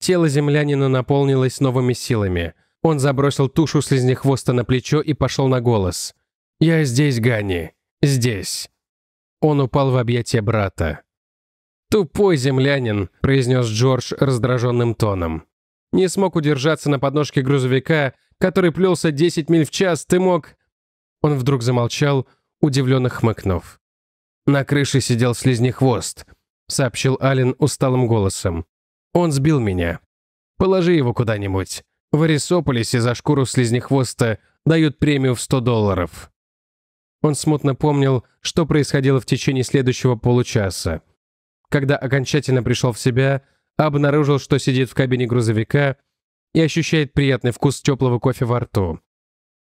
Тело землянина наполнилось новыми силами. Он забросил тушу слизнехвоста на плечо и пошел на голос. «Я здесь, Ганни, Здесь». Он упал в объятия брата. «Тупой землянин», — произнес Джордж раздраженным тоном. Не смог удержаться на подножке грузовика, который плелся 10 миль в час, ты мог...» Он вдруг замолчал, удивленно хмыкнув. «На крыше сидел слизнехвост», — сообщил Ален усталым голосом. «Он сбил меня. Положи его куда-нибудь. В Арисополисе за шкуру слизнехвоста дают премию в 100 долларов». Он смутно помнил, что происходило в течение следующего получаса. Когда окончательно пришел в себя, обнаружил, что сидит в кабине грузовика, и ощущает приятный вкус теплого кофе во рту.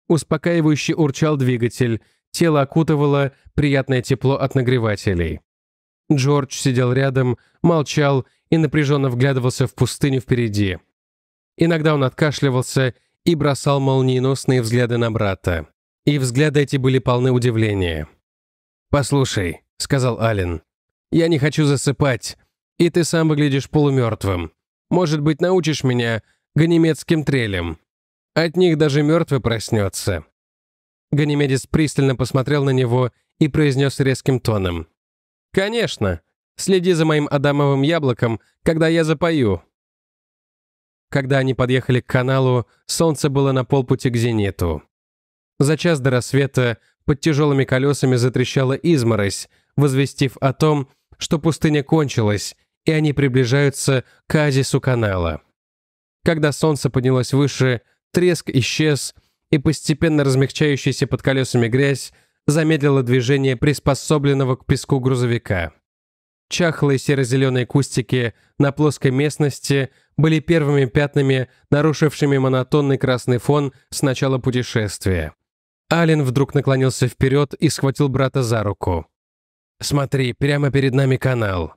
Успокаивающе урчал двигатель, тело окутывало приятное тепло от нагревателей. Джордж сидел рядом, молчал и напряженно вглядывался в пустыню впереди. Иногда он откашливался и бросал молниеносные взгляды на брата. И взгляды эти были полны удивления. «Послушай», — сказал Ален, — «я не хочу засыпать, и ты сам выглядишь полумертвым. Может быть, научишь меня, ганимедским трелем. От них даже мертвый проснется». Ганимедис пристально посмотрел на него и произнес резким тоном. «Конечно. Следи за моим адамовым яблоком, когда я запою». Когда они подъехали к каналу, солнце было на полпути к зениту. За час до рассвета под тяжелыми колесами затрещала изморозь, возвестив о том, что пустыня кончилась, и они приближаются к азису канала. Когда солнце поднялось выше, треск исчез, и постепенно размягчающаяся под колесами грязь замедлила движение приспособленного к песку грузовика. Чахлые серо-зеленые кустики на плоской местности были первыми пятнами, нарушившими монотонный красный фон с начала путешествия. Ален вдруг наклонился вперед и схватил брата за руку. «Смотри, прямо перед нами канал».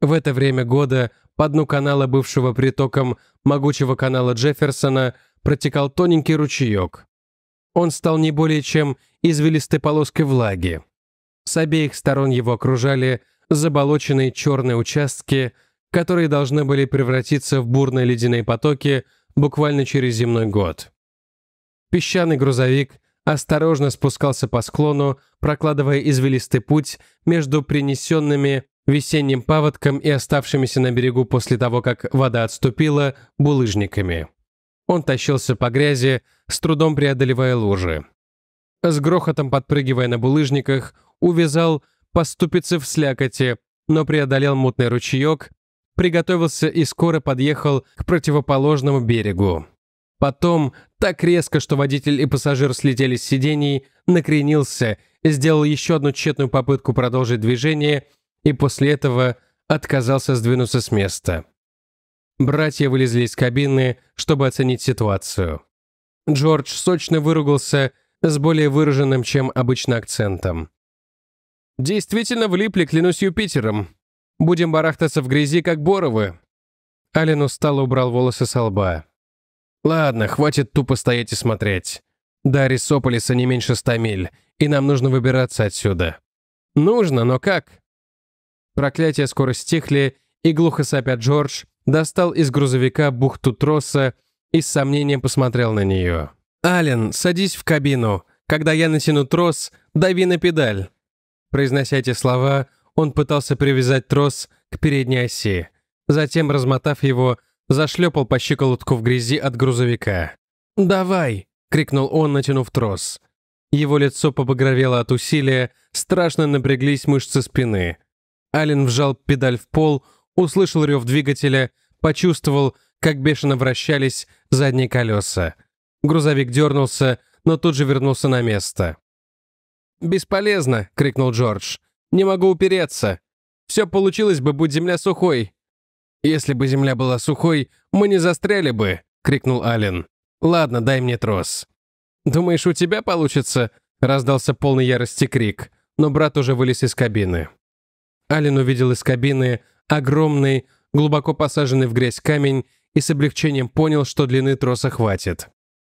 В это время года по дну канала, бывшего притоком могучего канала Джефферсона, протекал тоненький ручеек. Он стал не более чем извилистой полоской влаги. С обеих сторон его окружали заболоченные черные участки, которые должны были превратиться в бурные ледяные потоки буквально через земной год. Песчаный грузовик осторожно спускался по склону, прокладывая извилистый путь между принесенными весенним паводком и оставшимися на берегу после того, как вода отступила, булыжниками. Он тащился по грязи, с трудом преодолевая лужи. С грохотом подпрыгивая на булыжниках, увязал по ступице в слякоти, но преодолел мутный ручеек, приготовился и скоро подъехал к противоположному берегу. Потом, так резко, что водитель и пассажир слетели с сидений, накренился, сделал еще одну тщетную попытку продолжить движение – и после этого отказался сдвинуться с места. Братья вылезли из кабины, чтобы оценить ситуацию. Джордж сочно выругался с более выраженным, чем обычно, акцентом. «Действительно влипли, клянусь Юпитером. Будем барахтаться в грязи, как боровы». Ален устало убрал волосы со лба. «Ладно, хватит тупо стоять и смотреть. До Аристополиса не меньше ста миль, и нам нужно выбираться отсюда». «Нужно, но как?» Проклятия скоро стихли, и глухо сопя Джордж достал из грузовика бухту троса и с сомнением посмотрел на нее. «Ален, садись в кабину. Когда я натяну трос, дави на педаль». Произнося эти слова, он пытался привязать трос к передней оси. Затем, размотав его, зашлепал по щиколотку в грязи от грузовика. «Давай!» — крикнул он, натянув трос. Его лицо побагровело от усилия, страшно напряглись мышцы спины. Ален вжал педаль в пол, услышал рев двигателя, почувствовал, как бешено вращались задние колеса. Грузовик дернулся, но тут же вернулся на место. «Бесполезно!» — крикнул Джордж. «Не могу упереться! Все получилось бы, будь земля сухой!» «Если бы земля была сухой, мы не застряли бы!» — крикнул Ален. «Ладно, дай мне трос». «Думаешь, у тебя получится?» — раздался полный ярости крик, но брат уже вылез из кабины. Ален увидел из кабины огромный, глубоко посаженный в грязь камень и с облегчением понял, что длины троса хватит.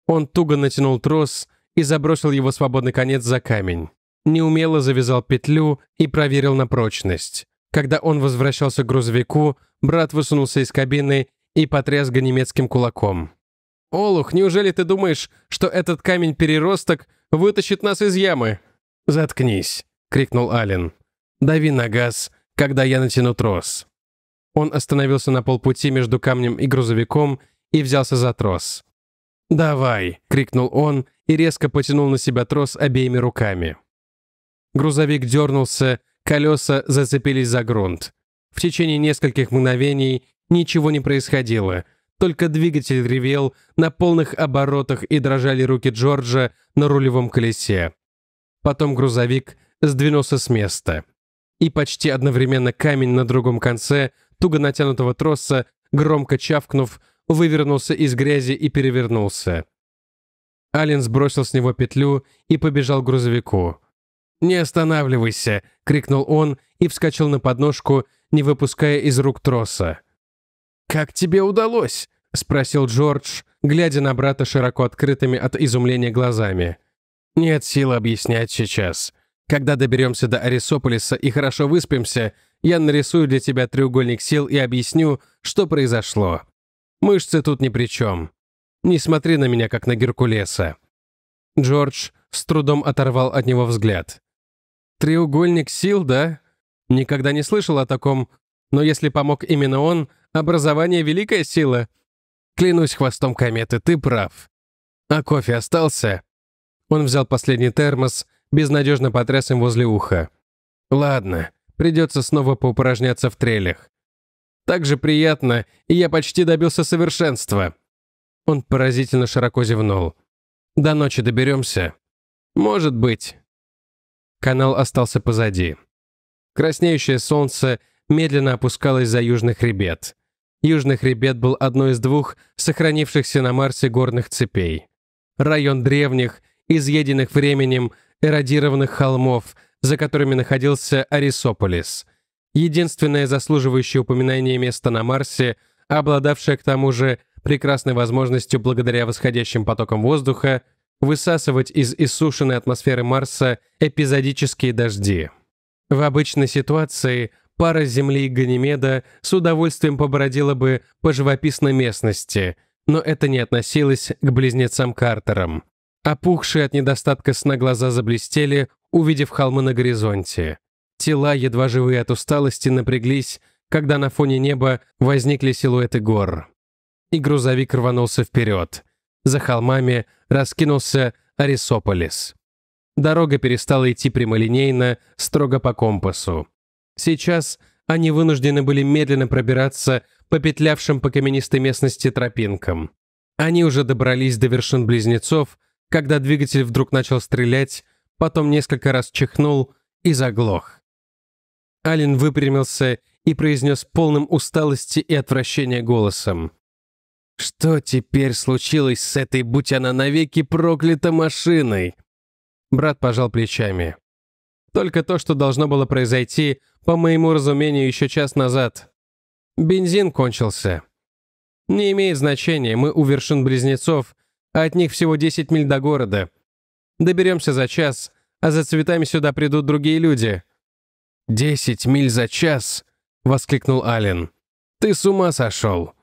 Он туго натянул трос и забросил его свободный конец за камень. Неумело завязал петлю и проверил на прочность. Когда он возвращался к грузовику, брат высунулся из кабины и потряс немецким кулаком. «Олух, неужели ты думаешь, что этот камень-переросток вытащит нас из ямы?» «Заткнись!» — крикнул Ален. Дави на газ, когда я натяну трос». Он остановился на полпути между камнем и грузовиком и взялся за трос. «Давай!» — крикнул он и резко потянул на себя трос обеими руками. Грузовик дернулся, колеса зацепились за грунт. В течение нескольких мгновений ничего не происходило, только двигатель ревел на полных оборотах и дрожали руки Джорджа на рулевом колесе. Потом грузовик сдвинулся с места и почти одновременно камень на другом конце туго натянутого троса, громко чавкнув, вывернулся из грязи и перевернулся. Ален сбросил с него петлю и побежал к грузовику. «Не останавливайся!» — крикнул он и вскочил на подножку, не выпуская из рук троса. «Как тебе удалось?» — спросил Джордж, глядя на брата широко открытыми от изумления глазами. «Нет сил объяснять сейчас. Когда доберемся до Арисополиса и хорошо выспимся, я нарисую для тебя треугольник сил и объясню, что произошло. Мышцы тут ни при чем. Не смотри на меня, как на Геркулеса». Джордж с трудом оторвал от него взгляд. «Треугольник сил, да? Никогда не слышал о таком. Но если помог именно он, образование — великая сила. Клянусь хвостом кометы, ты прав. А кофе остался?» Он взял последний термос — безнадежно потряс им возле уха. «Ладно, придется снова поупражняться в трелях. Так же приятно, и я почти добился совершенства». Он поразительно широко зевнул. «До ночи доберемся?» «Может быть». Канал остался позади. Краснеющее солнце медленно опускалось за южный хребет. Южный хребет был одной из двух сохранившихся на Марсе горных цепей. Район древних, изъеденных временем эродированных холмов, за которыми находился Арисополис. Единственное заслуживающее упоминание место на Марсе, обладавшее к тому же прекрасной возможностью благодаря восходящим потокам воздуха высасывать из иссушенной атмосферы Марса эпизодические дожди. В обычной ситуации пара Земли и Ганимеда с удовольствием побродила бы по живописной местности, но это не относилось к близнецам Картерам. Опухшие от недостатка сна глаза заблестели, увидев холмы на горизонте. Тела, едва живые от усталости, напряглись, когда на фоне неба возникли силуэты гор. И грузовик рванулся вперед. За холмами раскинулся Арисополис. Дорога перестала идти прямолинейно, строго по компасу. Сейчас они вынуждены были медленно пробираться по петлявшим по каменистой местности тропинкам. Они уже добрались до вершин близнецов, когда двигатель вдруг начал стрелять, потом несколько раз чихнул и заглох. Ален выпрямился и произнес полным усталости и отвращения голосом. «Что теперь случилось с этой, будь она навеки проклята, машиной?» Брат пожал плечами. «Только то, что должно было произойти, по моему разумению, еще час назад. Бензин кончился. Не имеет значения, мы у вершин Близнецов, от них всего 10 миль до города. Доберемся за час, а за цветами сюда придут другие люди». «Десять миль за час!» — воскликнул Ален. «Ты с ума сошел!»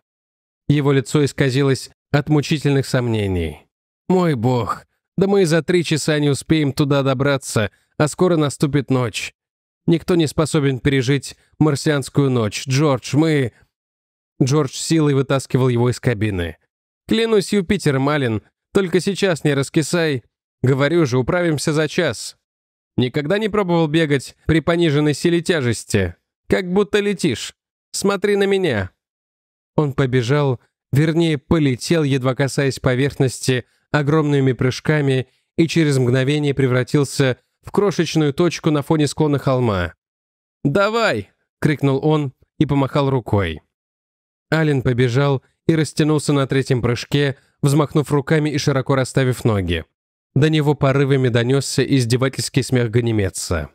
Его лицо исказилось от мучительных сомнений. «Мой бог, да мы за три часа не успеем туда добраться, а скоро наступит ночь. Никто не способен пережить марсианскую ночь. Джордж, мы...» Джордж силой вытаскивал его из кабины. Клянусь Юпитер, Ален, только сейчас не раскисай. Говорю же, управимся за час. Никогда не пробовал бегать при пониженной силе тяжести. Как будто летишь. Смотри на меня». Он побежал, вернее, полетел, едва касаясь поверхности, огромными прыжками и через мгновение превратился в крошечную точку на фоне склона холма. «Давай!» — крикнул он и помахал рукой. Ален побежал и растянулся на третьем прыжке, взмахнув руками и широко расставив ноги. До него порывами донесся издевательский смех Ганимедса.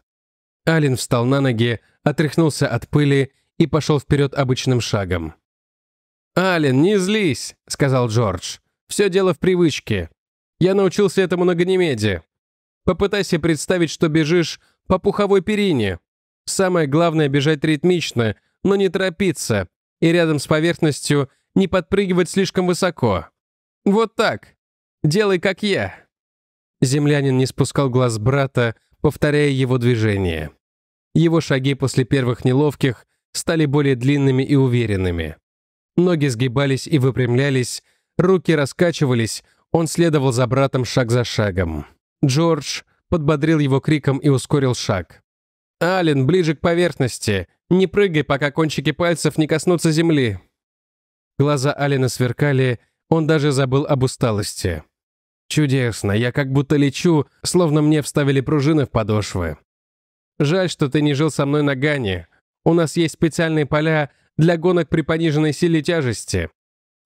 Алин встал на ноги, отряхнулся от пыли и пошел вперед обычным шагом. «Алин, не злись!» — сказал Джордж. «Все дело в привычке. Я научился этому на Ганимеде. Попытайся представить, что бежишь по пуховой перине. Самое главное — бежать ритмично, но не торопиться, и рядом с поверхностью — не подпрыгивать слишком высоко. Вот так. Делай, как я». Землянин не спускал глаз брата, повторяя его движение. Его шаги после первых неловких стали более длинными и уверенными. Ноги сгибались и выпрямлялись, руки раскачивались, он следовал за братом шаг за шагом. Джордж подбодрил его криком и ускорил шаг. «Ален, ближе к поверхности! Не прыгай, пока кончики пальцев не коснутся земли!» Глаза Алина сверкали, он даже забыл об усталости. «Чудесно, я как будто лечу, словно мне вставили пружины в подошвы. Жаль, что ты не жил со мной на Гане. У нас есть специальные поля для гонок при пониженной силе тяжести.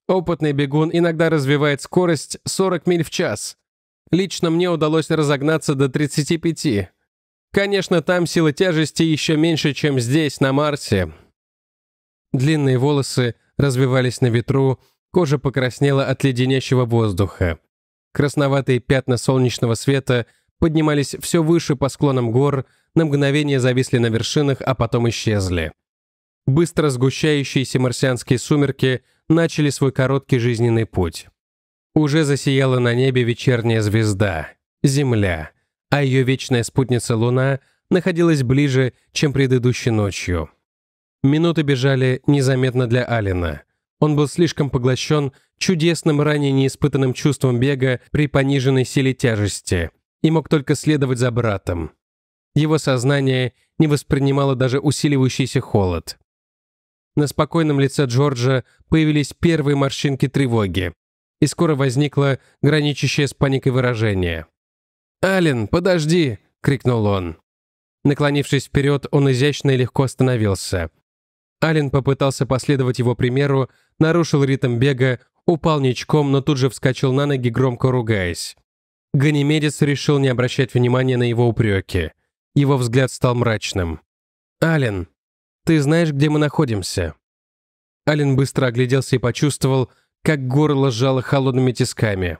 Опытный бегун иногда развивает скорость 40 миль в час. Лично мне удалось разогнаться до 35. Конечно, там сила тяжести еще меньше, чем здесь, на Марсе». Длинные волосы – развивались на ветру, кожа покраснела от леденящего воздуха. Красноватые пятна солнечного света поднимались все выше по склонам гор, на мгновение зависли на вершинах, а потом исчезли. Быстро сгущающиеся марсианские сумерки начали свой короткий жизненный путь. Уже засияла на небе вечерняя звезда — Земля, а ее вечная спутница Луна находилась ближе, чем предыдущей ночью. Минуты бежали незаметно для Алина. Он был слишком поглощен чудесным ранее неиспытанным чувством бега при пониженной силе тяжести и мог только следовать за братом. Его сознание не воспринимало даже усиливающийся холод. На спокойном лице Джорджа появились первые морщинки тревоги, и скоро возникло граничащее с паникой выражение. «Ален, подожди!» — крикнул он. Наклонившись вперед, он изящно и легко остановился. Ален попытался последовать его примеру, нарушил ритм бега, упал ничком, но тут же вскочил на ноги, громко ругаясь. Ганимедис решил не обращать внимания на его упреки. Его взгляд стал мрачным. «Ален, ты знаешь, где мы находимся?» Ален быстро огляделся и почувствовал, как горло сжало холодными тисками.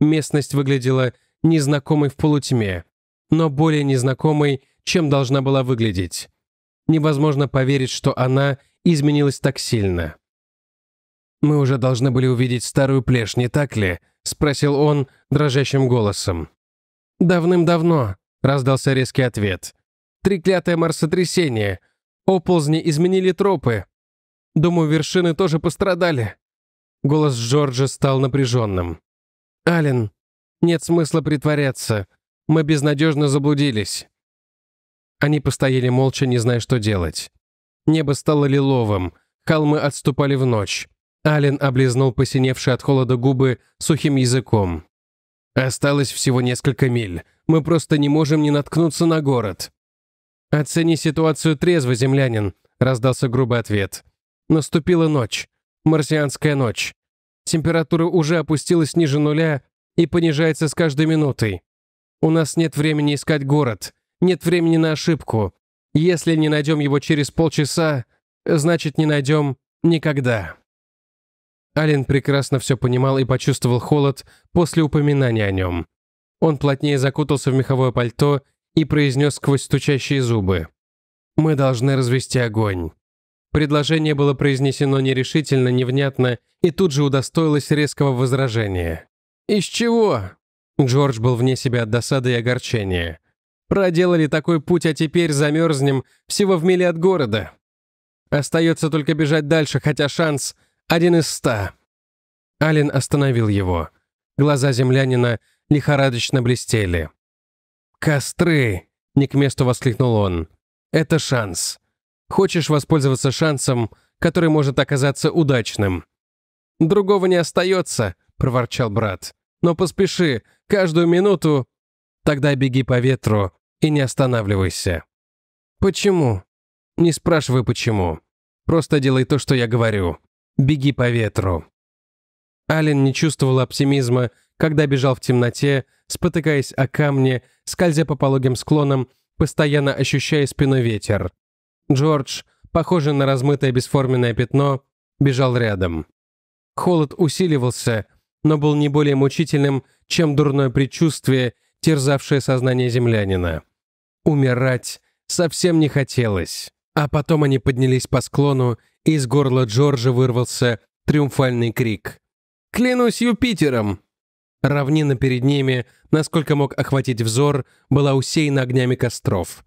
Местность выглядела незнакомой в полутьме, но более незнакомой, чем должна была выглядеть. Невозможно поверить, что она изменилась так сильно. «Мы уже должны были увидеть старую плешь, не так ли?» — спросил он дрожащим голосом. «Давным-давно», — раздался резкий ответ. «Треклятое марсотрясение. Оползни изменили тропы. Думаю, вершины тоже пострадали». Голос Джорджа стал напряженным. «Ален, нет смысла притворяться. Мы безнадежно заблудились. Они постояли молча, не зная, что делать. Небо стало лиловым, холмы отступали в ночь. Ален облизнул посиневшие от холода губы сухим языком. «Осталось всего несколько миль. Мы просто не можем не наткнуться на город». «Оцени ситуацию трезво, землянин», — раздался грубый ответ. «Наступила ночь. Марсианская ночь. Температура уже опустилась ниже нуля и понижается с каждой минутой. У нас нет времени искать город. Нет времени на ошибку. Если не найдем его через полчаса, значит, не найдем никогда». Ален прекрасно все понимал и почувствовал холод после упоминания о нем. Он плотнее закутался в меховое пальто и произнес сквозь стучащие зубы. «Мы должны развести огонь». Предложение было произнесено нерешительно, невнятно и тут же удостоилось резкого возражения. «Из чего?» Джордж был вне себя от досады и огорчения. Проделали такой путь, а теперь замерзнем всего в миле от города. Остается только бежать дальше, хотя шанс один из ста». Ален остановил его. Глаза землянина лихорадочно блестели. «Костры!» — не к месту воскликнул он. «Это шанс. Хочешь воспользоваться шансом, который может оказаться удачным?» «Другого не остается», — проворчал брат. «Но поспеши, каждую минуту...» «Тогда беги по ветру, и не останавливайся. Почему? Не спрашивай почему. Просто делай то, что я говорю. Беги по ветру. Ален не чувствовал оптимизма, когда бежал в темноте, спотыкаясь о камни, скользя по пологим склонам, постоянно ощущая спиной ветер. Джордж, похожий на размытое бесформенное пятно, бежал рядом. Холод усиливался, но был не более мучительным, чем дурное предчувствие, терзавшее сознание землянина. Умирать совсем не хотелось. А потом они поднялись по склону, и из горла Джорджа вырвался триумфальный крик. «Клянусь Юпитером!» Равнина перед ними, насколько мог охватить взор, была усеяна огнями костров.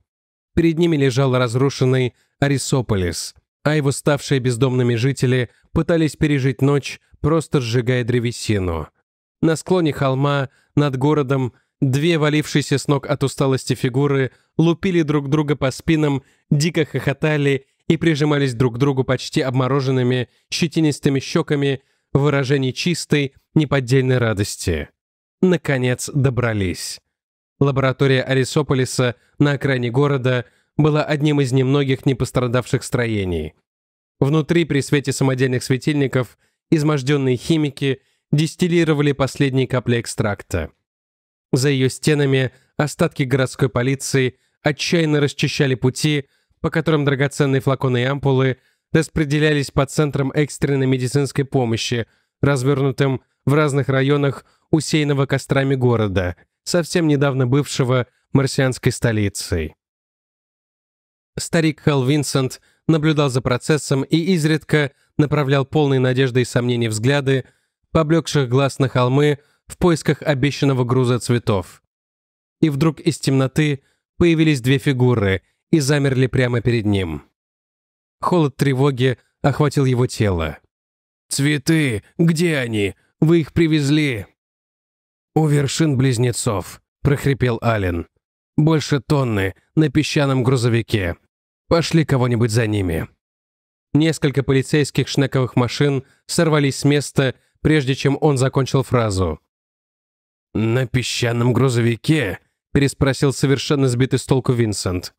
Перед ними лежал разрушенный Арисополис, а его ставшие бездомными жители пытались пережить ночь, просто сжигая древесину. На склоне холма над городом Две валившиеся с ног от усталости фигуры лупили друг друга по спинам, дико хохотали и прижимались друг к другу почти обмороженными, щетинистыми щеками, в выражении чистой, неподдельной радости. Наконец добрались. Лаборатория Арисополиса на окраине города была одним из немногих непострадавших строений. Внутри, при свете самодельных светильников, изможденные химики дистиллировали последние капли экстракта – за ее стенами остатки городской полиции отчаянно расчищали пути, по которым драгоценные флаконы и ампулы распределялись по центрам экстренной медицинской помощи, развернутым в разных районах усеянного кострами города, совсем недавно бывшего марсианской столицей. Старик Хелл Винсент наблюдал за процессом и изредка направлял полные надежды и сомнений взгляды, поблекших глаз на холмы, в поисках обещанного груза цветов. И вдруг из темноты появились две фигуры и замерли прямо перед ним. Холод тревоги охватил его тело. «Цветы! Где они? Вы их привезли!» «У вершин близнецов», — прохрипел Ален. «Больше тонны на песчаном грузовике. Пошли кого-нибудь за ними». Несколько полицейских шнековых машин сорвались с места, прежде чем он закончил фразу. «На песчаном грузовике?» — переспросил совершенно сбитый с толку Винсент.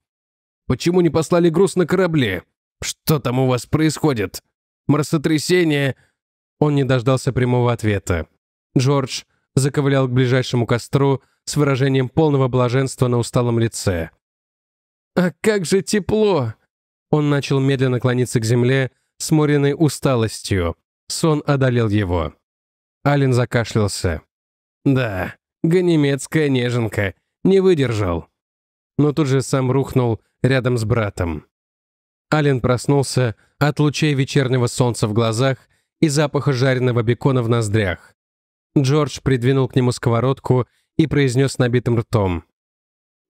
«Почему не послали груз на корабле? Что там у вас происходит? Марсотрясение?» Он не дождался прямого ответа. Джордж заковылял к ближайшему костру с выражением полного блаженства на усталом лице. «А как же тепло!» Он начал медленно клониться к земле, сморенной усталостью. Сон одолел его. Ален закашлялся. Да, ганимедская неженка. Не выдержал. Но тут же сам рухнул рядом с братом. Ален проснулся от лучей вечернего солнца в глазах и запаха жареного бекона в ноздрях. Джордж придвинул к нему сковородку и произнес набитым ртом.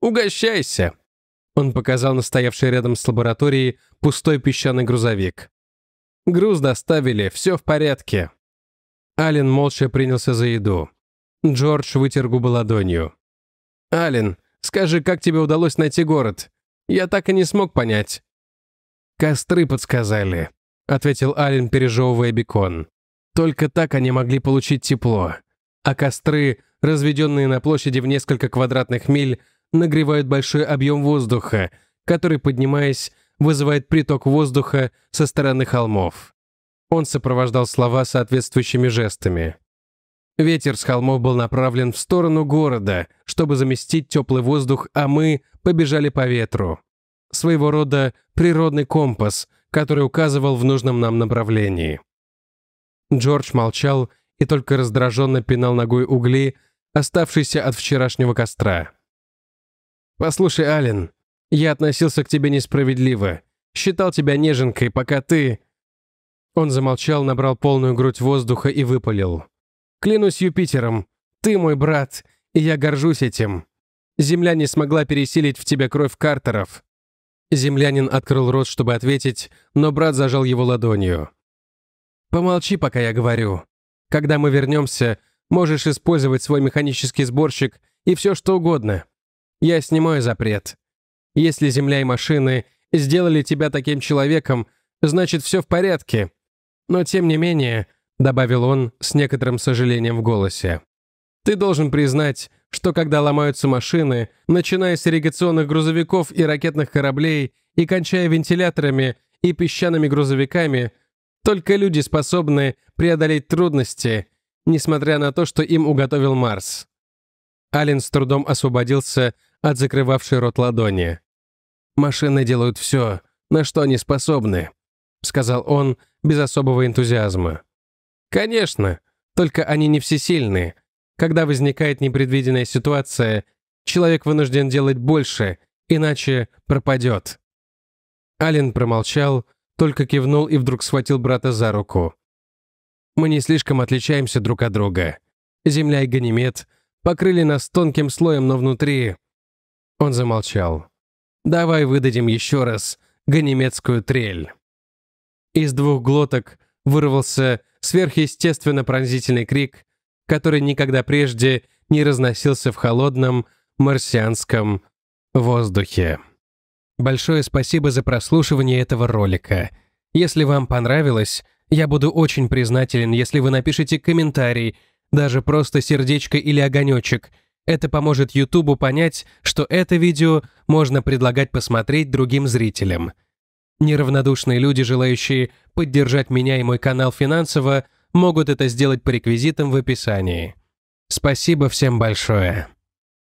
«Угощайся!» Он показал настоявший рядом с лабораторией пустой песчаный грузовик. «Груз доставили, все в порядке». Ален молча принялся за еду. Джордж вытер губы ладонью. «Ален, скажи, как тебе удалось найти город? Я так и не смог понять». «Костры подсказали», — ответил Ален, пережевывая бекон. «Только так они могли получить тепло. А костры, разведенные на площади в несколько квадратных миль, нагревают большой объем воздуха, который, поднимаясь, вызывает приток воздуха со стороны холмов». Он сопровождал слова соответствующими жестами. Ветер с холмов был направлен в сторону города, чтобы заместить теплый воздух, а мы побежали по ветру. Своего рода природный компас, который указывал в нужном нам направлении. Джордж молчал и только раздраженно пинал ногой угли, оставшиеся от вчерашнего костра. «Послушай, Ален, я относился к тебе несправедливо. Считал тебя неженкой, пока ты...» Он замолчал, набрал полную грудь воздуха и выпалил. Клянусь Юпитером, ты мой брат, и я горжусь этим. Земля не смогла пересилить в тебя кровь Картеров». Землянин открыл рот, чтобы ответить, но брат зажал его ладонью. «Помолчи, пока я говорю. Когда мы вернемся, можешь использовать свой механический сборщик и все что угодно. Я снимаю запрет. Если земля и машины сделали тебя таким человеком, значит, все в порядке. Но тем не менее, добавил он с некоторым сожалением в голосе. Ты должен признать, что когда ломаются машины, начиная с ирригационных грузовиков и ракетных кораблей и кончая вентиляторами и песчаными грузовиками, только люди способны преодолеть трудности, несмотря на то, что им уготовил Марс. Ален с трудом освободился от закрывавшей рот ладони. «Машины делают все, на что они способны», — сказал он без особого энтузиазма. Конечно, только они не всесильные. Когда возникает непредвиденная ситуация, человек вынужден делать больше, иначе пропадет. Ален промолчал, только кивнул и вдруг схватил брата за руку. Мы не слишком отличаемся друг от друга. Земля и Ганимед покрыли нас тонким слоем, но внутри... Он замолчал. «Давай выдадим еще раз ганимедскую трель». Из двух глоток вырвался сверхъестественно пронзительный крик, который никогда прежде не разносился в холодном марсианском воздухе. Большое спасибо за прослушивание этого ролика. Если вам понравилось, я буду очень признателен, если вы напишите комментарий, даже просто сердечко или огонечек. Это поможет Ютубу понять, что это видео можно предлагать посмотреть другим зрителям. Неравнодушные люди, желающие поддержать меня и мой канал финансово, могут это сделать по реквизитам в описании. Спасибо всем большое.